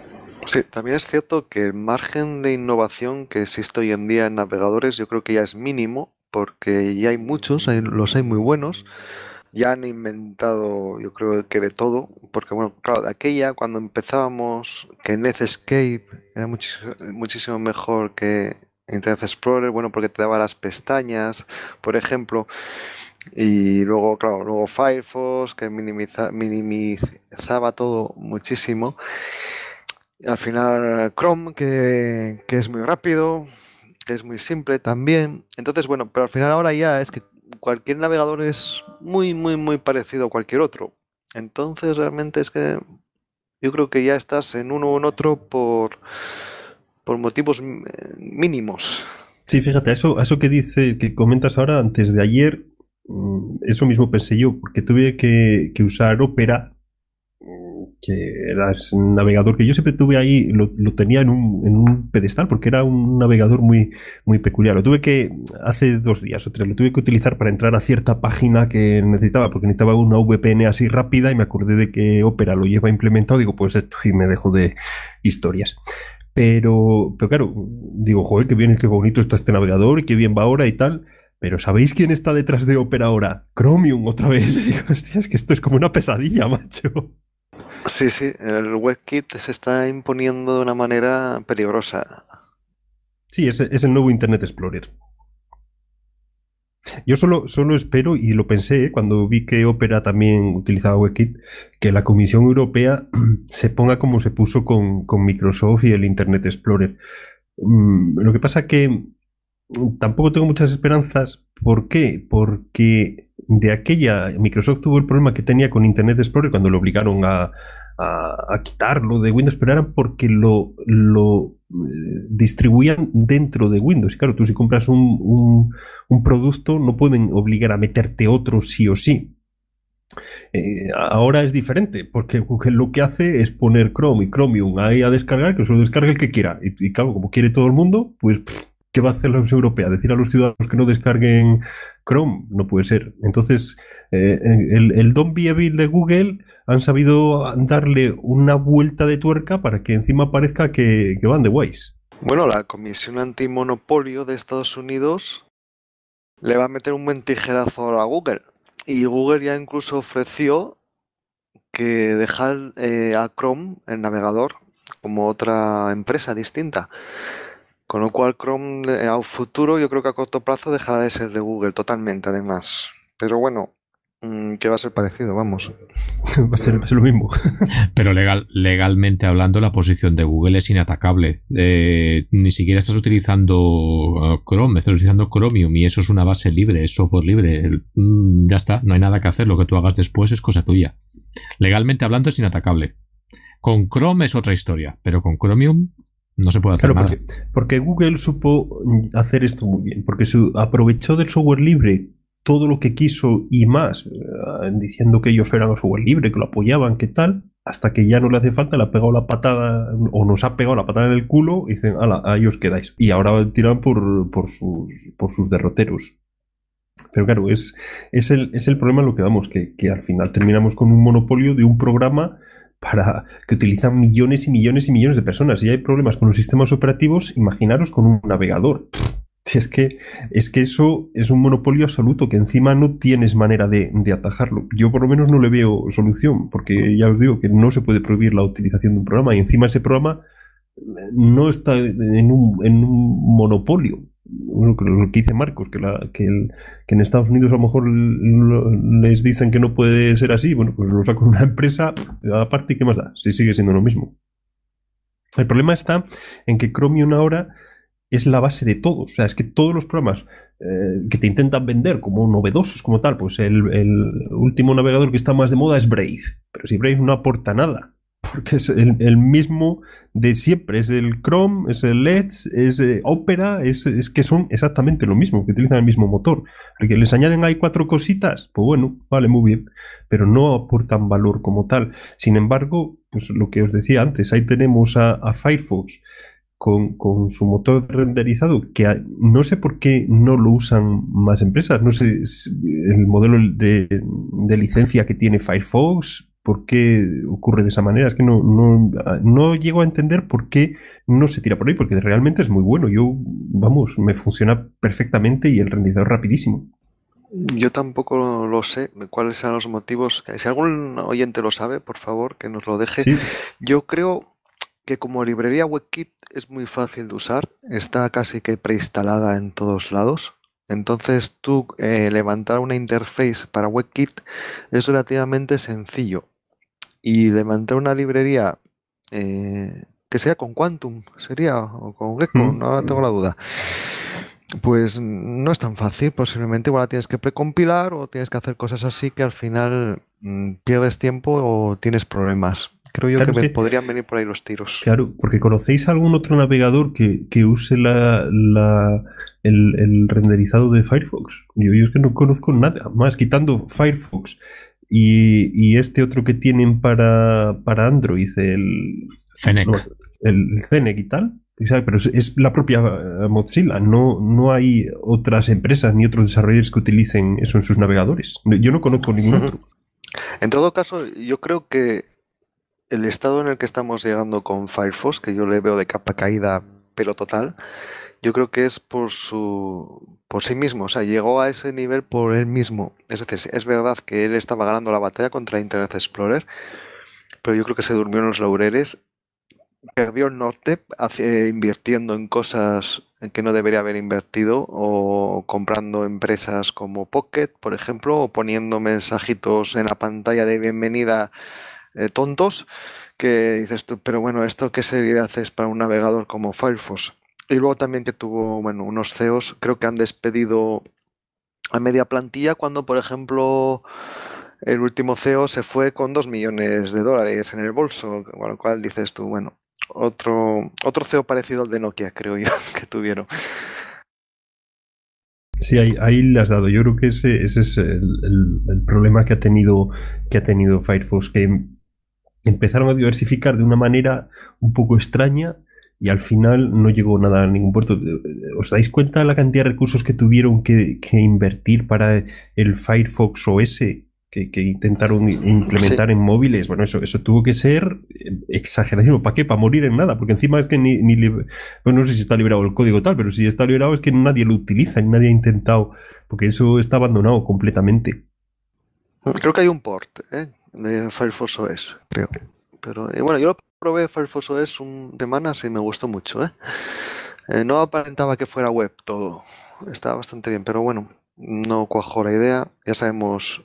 Speaker 2: Sí, también es cierto que el margen de innovación que existe hoy en día en navegadores yo creo que ya es mínimo porque ya hay muchos, los hay muy buenos, ya han inventado yo creo que de todo, porque bueno, claro, de aquella cuando empezábamos que Netscape era muchísimo mejor que Internet Explorer, bueno, porque te daba las pestañas, por ejemplo, y luego, claro, luego Firefox, que minimiza, minimizaba todo muchísimo. Al final Chrome, que, es muy rápido, que es muy simple también. Entonces, bueno, pero al final ahora ya es que cualquier navegador es muy, muy, muy parecido a cualquier otro. Entonces, realmente es que yo creo que ya estás en uno o en otro por, por motivos eh, mínimos.
Speaker 1: Sí, fíjate, eso, eso que dice, que comentas ahora, antes de ayer Mm, eso mismo pensé yo, porque tuve que, usar Opera, mm, que era un navegador que yo siempre tuve ahí, lo, tenía en un, pedestal, porque era un navegador muy, muy peculiar. Lo tuve que, hace dos días o tres, lo tuve que utilizar para entrar a cierta página que necesitaba, porque necesitaba una VPN así rápida y me acordé de que Opera lo lleva implementado, digo, pues esto y me dejo de historias. Pero, pero claro, digo, joder, qué bien, qué bonito está este navegador y qué bien va ahora y tal pero ¿sabéis quién está detrás de Opera ahora? Chromium otra vez. hostia, es que esto es como una pesadilla, macho.
Speaker 2: Sí, sí, el WebKit se está imponiendo de una manera peligrosa.
Speaker 1: Sí, es, es el nuevo Internet Explorer. Yo solo, solo espero, y lo pensé cuando vi que Opera también utilizaba WebKit, que la Comisión Europea se ponga como se puso con, Microsoft y el Internet Explorer. Mm, lo que pasa que tampoco tengo muchas esperanzas. ¿Por qué? Porque de aquella Microsoft tuvo el problema que tenía con Internet Explorer cuando lo obligaron a, quitarlo de Windows, pero era porque lo, eh, distribuían dentro de Windows. Y claro, tú si compras un, producto no pueden obligar a meterte otro sí o sí. Eh, ahora es diferente, porque lo que hace es poner Chrome y Chromium ahí a descargar, que se lo descargue el que quiera. Y, claro, como quiere todo el mundo, pues... ¿qué va a hacer la Unión Europea? ¿Decir a los ciudadanos que no descarguen Chrome? No puede ser. Entonces, eh, eh, el, el vievil de Google han sabido darle una vuelta de tuerca para que encima parezca que, van de guays.
Speaker 2: Bueno, la Comisión Antimonopolio de Estados Unidos le va a meter un buen a Google. Y Google ya incluso ofreció que dejar eh, a Chrome, el navegador, como otra empresa distinta. Con lo cual Chrome eh, a futuro yo creo que a corto plazo dejará de ser de Google totalmente además. Pero bueno, mm, ¿qué va a ser parecido, vamos.
Speaker 3: va, a ser, lo mismo. Pero legal, legalmente hablando, la posición de Google es inatacable. Eh, ni siquiera estás utilizando eh, Chrome, estás utilizando Chromium y eso es una base libre, es software libre. Mm, ya está, no hay nada que hacer. Lo que tú hagas después es cosa tuya. Legalmente hablando es inatacable. Con Chrome es otra historia, pero con Chromium no se puede hacer nada.
Speaker 1: Porque, Google supo hacer esto muy bien, porque se aprovechó del software libre todo lo que quiso y más, eh, diciendo que ellos eran el software libre, que lo apoyaban, que tal, hasta que ya no le hace falta, le ha pegado la patada o nos ha pegado la patada en el culo y dicen, ala, ahí os quedáis. Y ahora tiran por, sus, por sus derroteros. Pero claro, es, es, el, es el problema en lo que vamos, que, que al final terminamos con un monopolio de un programa para que utilizan millones y millones y millones de personas. Si hay problemas con los sistemas operativos, imaginaros con un navegador. Es que, es que eso es un monopolio absoluto, que encima no tienes manera de, atajarlo. Yo por lo menos no le veo solución, porque ya os digo que no se puede prohibir la utilización de un programa y encima ese programa eh, no está en un monopolio bueno, lo que dice Marcos, que, la, que, en Estados Unidos a lo mejor les dicen que no puede ser así, bueno, pues lo saco de una empresa, aparte, ¿qué más da? Si sigue siendo lo mismo. El problema está en que Chromium ahora es la base de todo. O sea, es que todos los programas eh, que te intentan vender como novedosos, como tal, pues el, el último navegador que está más de moda es Brave. Pero si Brave no aporta nada, porque es el, mismo de siempre. Es el Chrome, es el Edge, es eh, Opera, es, que son exactamente lo mismo, que utilizan el mismo motor. Porque les añaden ahí cuatro cositas, pues bueno, vale, muy bien, pero no aportan valor como tal. Sin embargo, pues lo que os decía antes, ahí tenemos a, Firefox. Con, su motor renderizado, que no sé por qué no lo usan más empresas. No sé el modelo de, de licencia que tiene Firefox, por qué ocurre de esa manera. Es que no, llego a entender por qué no se tira por ahí, porque realmente es muy bueno. Yo, vamos, me funciona perfectamente y el rendidor rapidísimo.
Speaker 2: Yo tampoco lo sé cuáles son los motivos. Si algún oyente lo sabe, por favor, que nos lo deje. Yo creo que como librería WebKit es muy fácil de usar, está casi que preinstalada en todos lados. Entonces tú eh, levantar una interface para WebKit es relativamente sencillo y levantar una librería eh, que sea con Quantum, sería, o con Gecko, ahora no tengo la duda. Pues no es tan fácil, posiblemente igual la tienes que precompilar o tienes que hacer cosas así que al final mm, pierdes tiempo o tienes problemas. Creo yo que podrían venir por ahí los tiros.
Speaker 1: Claro, porque ¿conocéis algún otro navegador que, use la, el, renderizado de Firefox? Yo, yo es que no conozco nada más, quitando Firefox y, este otro que tienen para, para Android, el ZENEC el y tal. Pero es la propia eh, Mozilla, no, no hay otras empresas ni otros desarrolladores que utilicen eso en sus navegadores. Yo no conozco ningún otro.
Speaker 2: En todo caso, yo creo que el estado en el que estamos llegando con Firefox, que yo le veo de capa caída, pero total, yo creo que es por su por sí mismo, o sea, llegó a ese nivel por él mismo. Es decir, es verdad que él estaba ganando la batalla contra Internet Explorer, pero yo creo que se durmió en los laureles, perdió el norte invirtiendo en cosas en que no debería haber invertido o comprando empresas como Pocket, por ejemplo, o poniendo mensajitos en la pantalla de bienvenida eh, tontos que dices tú, pero bueno, ¿esto qué seriedad es para un navegador como Firefox? Y luego también que tuvo, bueno, unos CEOs, creo que han despedido a media plantilla cuando, por ejemplo, el último CEO se fue con dos millones de dólares en el bolso, con lo cual dices tú, bueno, otro, otro CEO parecido al de Nokia, creo yo, que tuvieron.
Speaker 1: Sí, ahí, le has dado. Yo creo que ese, es el, problema que ha tenido, que ha tenido Firefox, que empezaron a diversificar de una manera un poco extraña y al final no llegó nada a ningún puerto. Eh, eh, ¿Os dais cuenta la cantidad de recursos que tuvieron que, invertir para el Firefox OS que, intentaron implementar en móviles? Bueno, eso, eso tuvo que ser eh, exageración. ¿Para qué? Para morir en nada, porque encima es que ni, ni no sé si está liberado el código tal, pero si está liberado es que nadie lo utiliza y nadie ha intentado, porque eso está abandonado completamente.
Speaker 2: Creo que hay un port ¿eh? de Firefox OS, creo. Pero, bueno, yo probé Firefox OS un manas y me gustó mucho. ¿eh? ¿eh? no aparentaba que fuera web todo. Estaba bastante bien, pero bueno, no cuajó la idea. Ya sabemos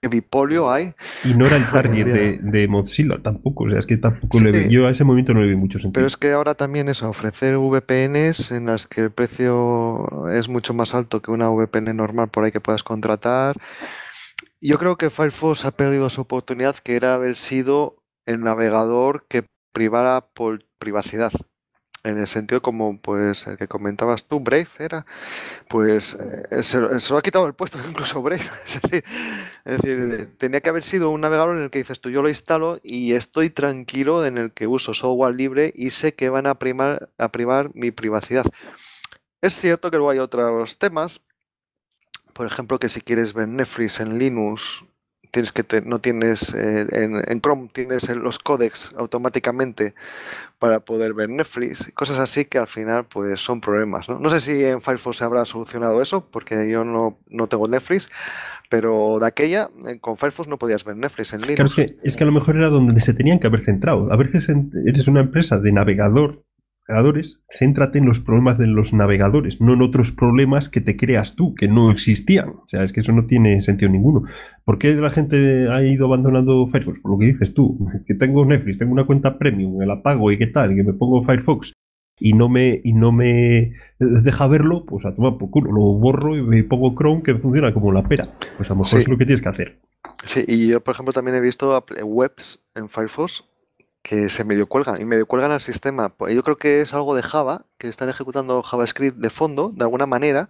Speaker 2: que bipolio hay.
Speaker 1: Y no era el target de, Mozilla tampoco. O sea, es que tampoco Yo a ese momento no le vi mucho sentido. Pero es
Speaker 2: que ahora también es, ofrecer VPNs en las que el precio es mucho más alto que una VPN normal por ahí que puedas contratar. Yo creo que Firefox ha perdido su oportunidad, que era haber sido el navegador que privada por privacidad. En el sentido como pues el que comentabas tú, Brave era, pues eh, se, lo ha quitado el puesto incluso Brave. Es decir, tenía que haber sido un navegador en el que dices tú yo lo instalo y estoy tranquilo en el que uso software libre y sé que van a, primar, a privar mi privacidad. Es cierto que luego hay otros temas, por ejemplo, que si quieres ver Netflix en Linux tienes que no tienes eh, en, en, Chrome tienes eh, los codecs automáticamente para poder ver Netflix, cosas así que al final pues son problemas. No, sé si en Firefox se habrá solucionado eso, porque yo no, tengo Netflix, pero de aquella eh, con Firefox no podías ver Netflix en Claro, que,
Speaker 1: es que a lo mejor era donde se tenían que haber centrado. A veces eres una empresa de navegador navegadores, céntrate en los problemas de los navegadores, no en otros problemas que te creas tú, que no existían. O sea, es que eso no tiene sentido ninguno. ¿Por qué la gente ha ido abandonando Firefox? Por lo que dices tú, que tengo Netflix, tengo una cuenta premium, la pago y qué tal, que me pongo Firefox y no me, y no me deja verlo, pues a tomar por culo, lo borro y me pongo Chrome que funciona como la pera. Pues a lo mejor es lo que tienes que hacer.
Speaker 2: Sí, y yo, por ejemplo, también he visto webs en Firefox que se medio cuelgan y medio cuelgan al sistema. Pues yo creo que es algo de Java, que están ejecutando JavaScript de fondo, de alguna manera,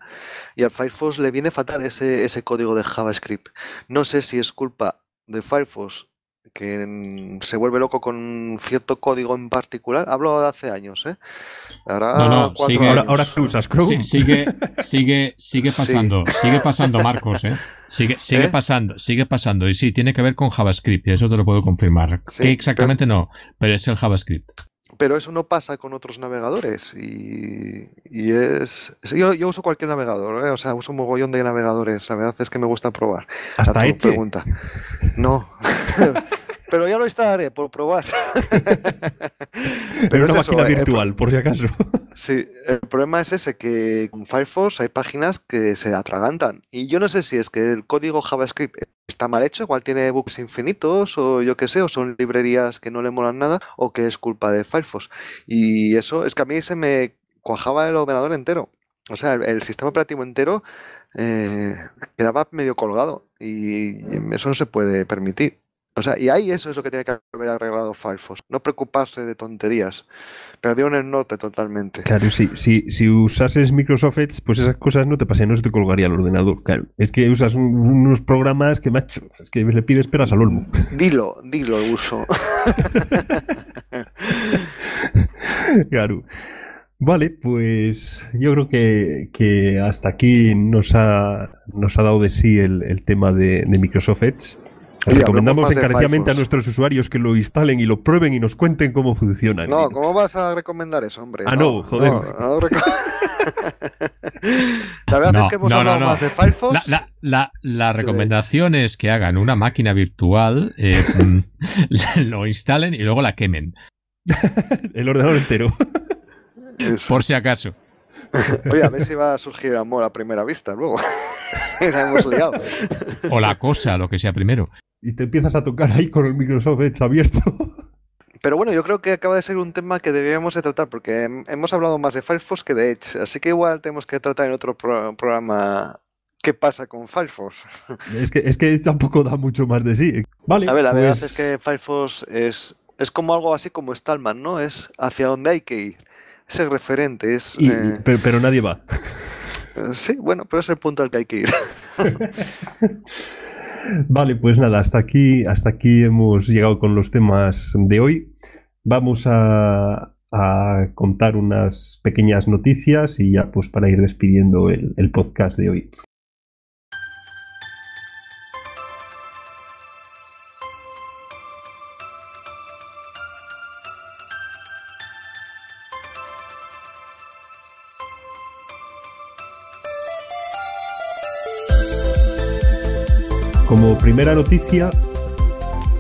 Speaker 2: y al Firefox le viene fatal ese, ese código de JavaScript. No sé si es culpa de Firefox que se vuelve loco con cierto código en particular. Hablo de hace años, ¿eh? Ahora, no, usas sigue,
Speaker 3: sigue, sigue pasando, sigue pasando, Marcos, ¿eh? Sigue, sigue ¿Eh? pasando, sigue pasando. Y sí, tiene que ver con JavaScript, y eso te lo puedo confirmar. que exactamente no, pero es el JavaScript.
Speaker 2: Pero eso no pasa con otros navegadores y, y es... Yo, uso cualquier navegador, ¿eh? o sea, uso un mogollón de navegadores, la verdad es que me gusta probar. Hasta ahí. pregunta. No. Pero ya lo instalaré por probar. Pero, una máquina eh, virtual, eh, por si acaso. Sí, el problema es ese, que con Firefox hay páginas que se atragantan. Y yo no sé si es que el código JavaScript está mal hecho, igual tiene bugs infinitos, o yo qué sé, o son librerías que no le molan nada, o que es culpa de Firefox. Y eso es que a mí se me cuajaba el ordenador entero. O sea, el, sistema operativo entero eh, quedaba medio colgado y eso no se puede permitir. O sea, y ahí eso es lo que tiene que haber arreglado Firefox. No preocuparse de tonterías. Perdieron el norte totalmente.
Speaker 1: Claro, si, si, usases Microsoft Edge, pues esas cosas no te pasarían, no se te colgaría el ordenador. Claro, es que usas unos programas que, macho, es que le pides peras al olmo.
Speaker 2: Dilo, dilo, uso.
Speaker 1: claro. Vale, pues yo creo que, hasta aquí nos ha, nos ha dado de sí el, tema de, de Microsoft Edge recomendamos encarecidamente a nuestros usuarios que lo instalen y lo prueben y nos cuenten cómo funciona.
Speaker 2: No, ¿cómo vas a recomendar eso, hombre? Ah, no, joder. la es que hemos hablado más de Firefox.
Speaker 3: La, recomendación es que hagan una máquina virtual, eh, lo instalen y luego la quemen. El ordenador entero. Por si acaso.
Speaker 2: Oye, a ver si va a surgir amor a primera vista luego.
Speaker 3: O la cosa, lo que sea primero.
Speaker 1: Y te empiezas a tocar ahí con el Microsoft Edge abierto.
Speaker 2: Pero bueno, yo creo que acaba de ser un tema que deberíamos de tratar, porque hemos hablado más de Firefox que de Edge, así que igual tenemos que tratar en otro programa qué pasa con Firefox.
Speaker 1: Es que, es que tampoco da mucho más de sí. Vale, a ver, la verdad pues es que
Speaker 2: Firefox es, es como algo así como Stallman, ¿no? Es hacia dónde hay que ir es referente. Es, eh,
Speaker 1: pero, nadie va.
Speaker 2: Eh, sí, bueno, pero es el punto al que hay que ir.
Speaker 1: vale, pues nada, hasta aquí, hasta aquí hemos llegado con los temas de hoy. Vamos a, contar unas pequeñas noticias y ya pues para ir despidiendo el podcast de hoy. primera noticia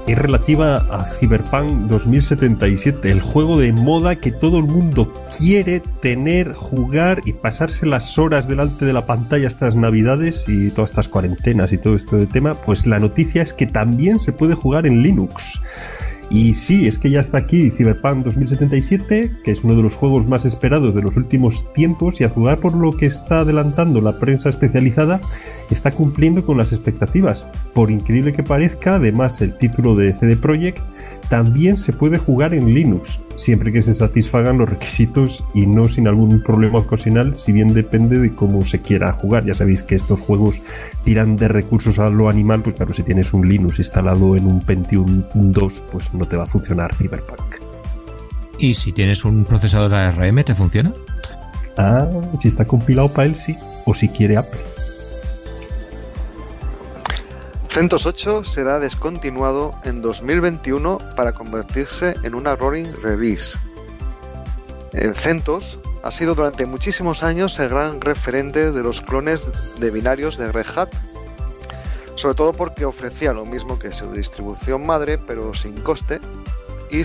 Speaker 1: es relativa a Cyberpunk 2077, el juego de moda que todo el mundo quiere tener, jugar y pasarse las horas delante de la pantalla estas navidades y todas estas cuarentenas y todo esto de tema, pues la noticia es que también se puede jugar en Linux. Y sí, es que ya está aquí Cyberpunk 2077, que es uno de los juegos más esperados de los últimos tiempos y a jugar por lo que está adelantando la prensa especializada, está cumpliendo con las expectativas. Por increíble que parezca, además el título de CD Projekt también se puede jugar en Linux, siempre que se satisfagan los requisitos y no sin algún problema ocasional, si bien depende de cómo se quiera jugar. Ya sabéis que estos juegos tiran de recursos a lo animal, pues claro, si tienes un Linux instalado en un Pentium 2, pues no te va a funcionar Cyberpunk.
Speaker 3: ¿Y si tienes un procesador ARM, te funciona? Ah, si está compilado para él, sí. O si quiere Apple.
Speaker 2: CentOS 8 será descontinuado en 2021 para convertirse en una rolling release. El CentOS ha sido durante muchísimos años el gran referente de los clones de binarios de Red Hat, sobre todo porque ofrecía lo mismo que su distribución madre, pero sin coste y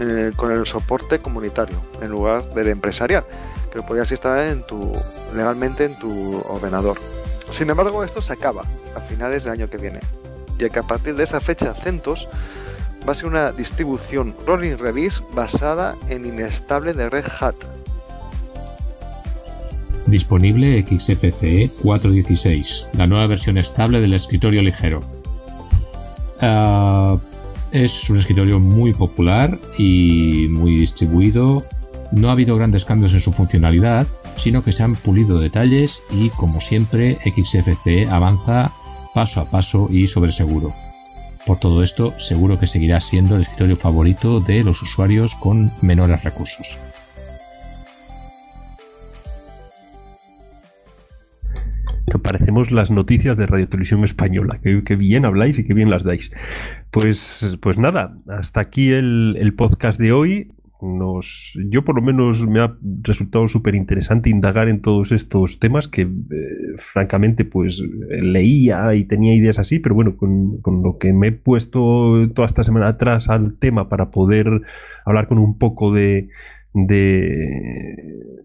Speaker 2: eh, con el soporte comunitario en lugar del empresarial, que lo podías instalar legalmente en tu ordenador. Sin embargo, esto se acaba a finales del año que viene, ya que a partir de esa fecha CentOS va a ser una distribución rolling release basada en inestable de Red Hat.
Speaker 3: Disponible XFCE 4.16, la nueva versión estable del escritorio ligero. Ah, es un escritorio muy popular y muy distribuido. No ha habido grandes cambios en su funcionalidad, sino que se han pulido detalles y, como siempre, XFCE avanza paso a paso y sobre seguro. Por todo esto, seguro que seguirá siendo el escritorio favorito de los usuarios con menores recursos.
Speaker 1: Que las noticias de Radio Televisión Española. Que, bien habláis y que bien las dais. Pues, pues nada, hasta aquí el, el podcast de hoy. Nos, yo por lo menos me ha resultado súper interesante indagar en todos estos temas que eh, francamente pues eh, leía y tenía ideas así, pero bueno, con, lo que me he puesto toda esta semana atrás al tema para poder hablar con un poco de, de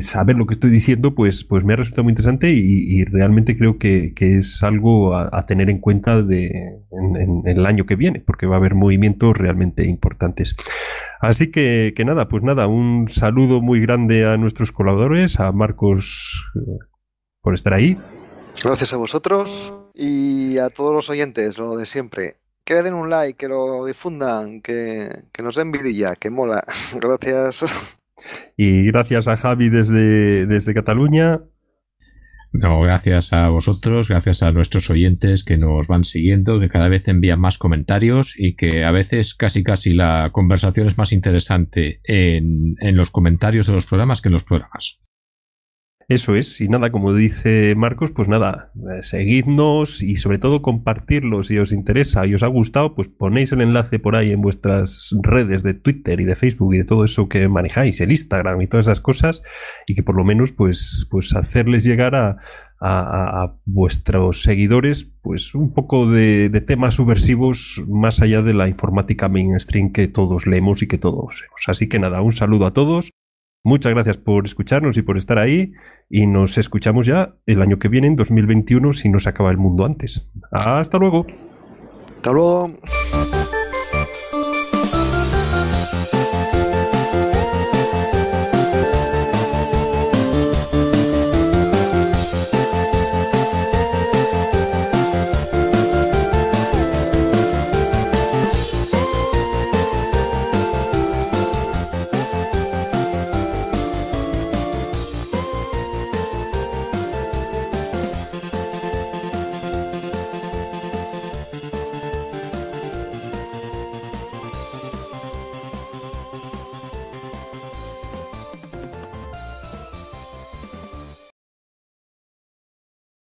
Speaker 1: saber lo que estoy diciendo, pues, pues me ha resultado muy interesante y, realmente creo que, es algo a, tener en cuenta de, en, el año que viene, porque va a haber movimientos realmente importantes. Así que, que nada, pues nada, un saludo muy grande a nuestros colaboradores, a Marcos eh,
Speaker 2: por estar ahí. Gracias a vosotros y a todos los oyentes, lo de siempre. Que le den un like, que lo difundan, que, nos den vidilla, que mola. Gracias.
Speaker 3: Y gracias a Javi desde, desde Cataluña. No, gracias a vosotros, gracias a nuestros oyentes que nos van siguiendo, que cada vez envían más comentarios y que a veces casi casi la conversación es más interesante en, en los comentarios de los programas que en los programas.
Speaker 1: Eso es, y nada, como dice Marcos, pues nada, eh, seguidnos y sobre todo compartirlo si os interesa y os ha gustado, pues ponéis el enlace por ahí en vuestras redes de Twitter y de Facebook y de todo eso que manejáis, el Instagram y todas esas cosas, y que por lo menos pues, pues hacerles llegar a, a, vuestros seguidores pues un poco de, temas subversivos más allá de la informática mainstream que todos leemos y que todos vemos. Así que nada, un saludo a todos Muchas gracias por escucharnos y por estar ahí. Y nos escuchamos ya el año que viene, en 2021, si no se acaba el mundo antes. Hasta luego.
Speaker 2: Hasta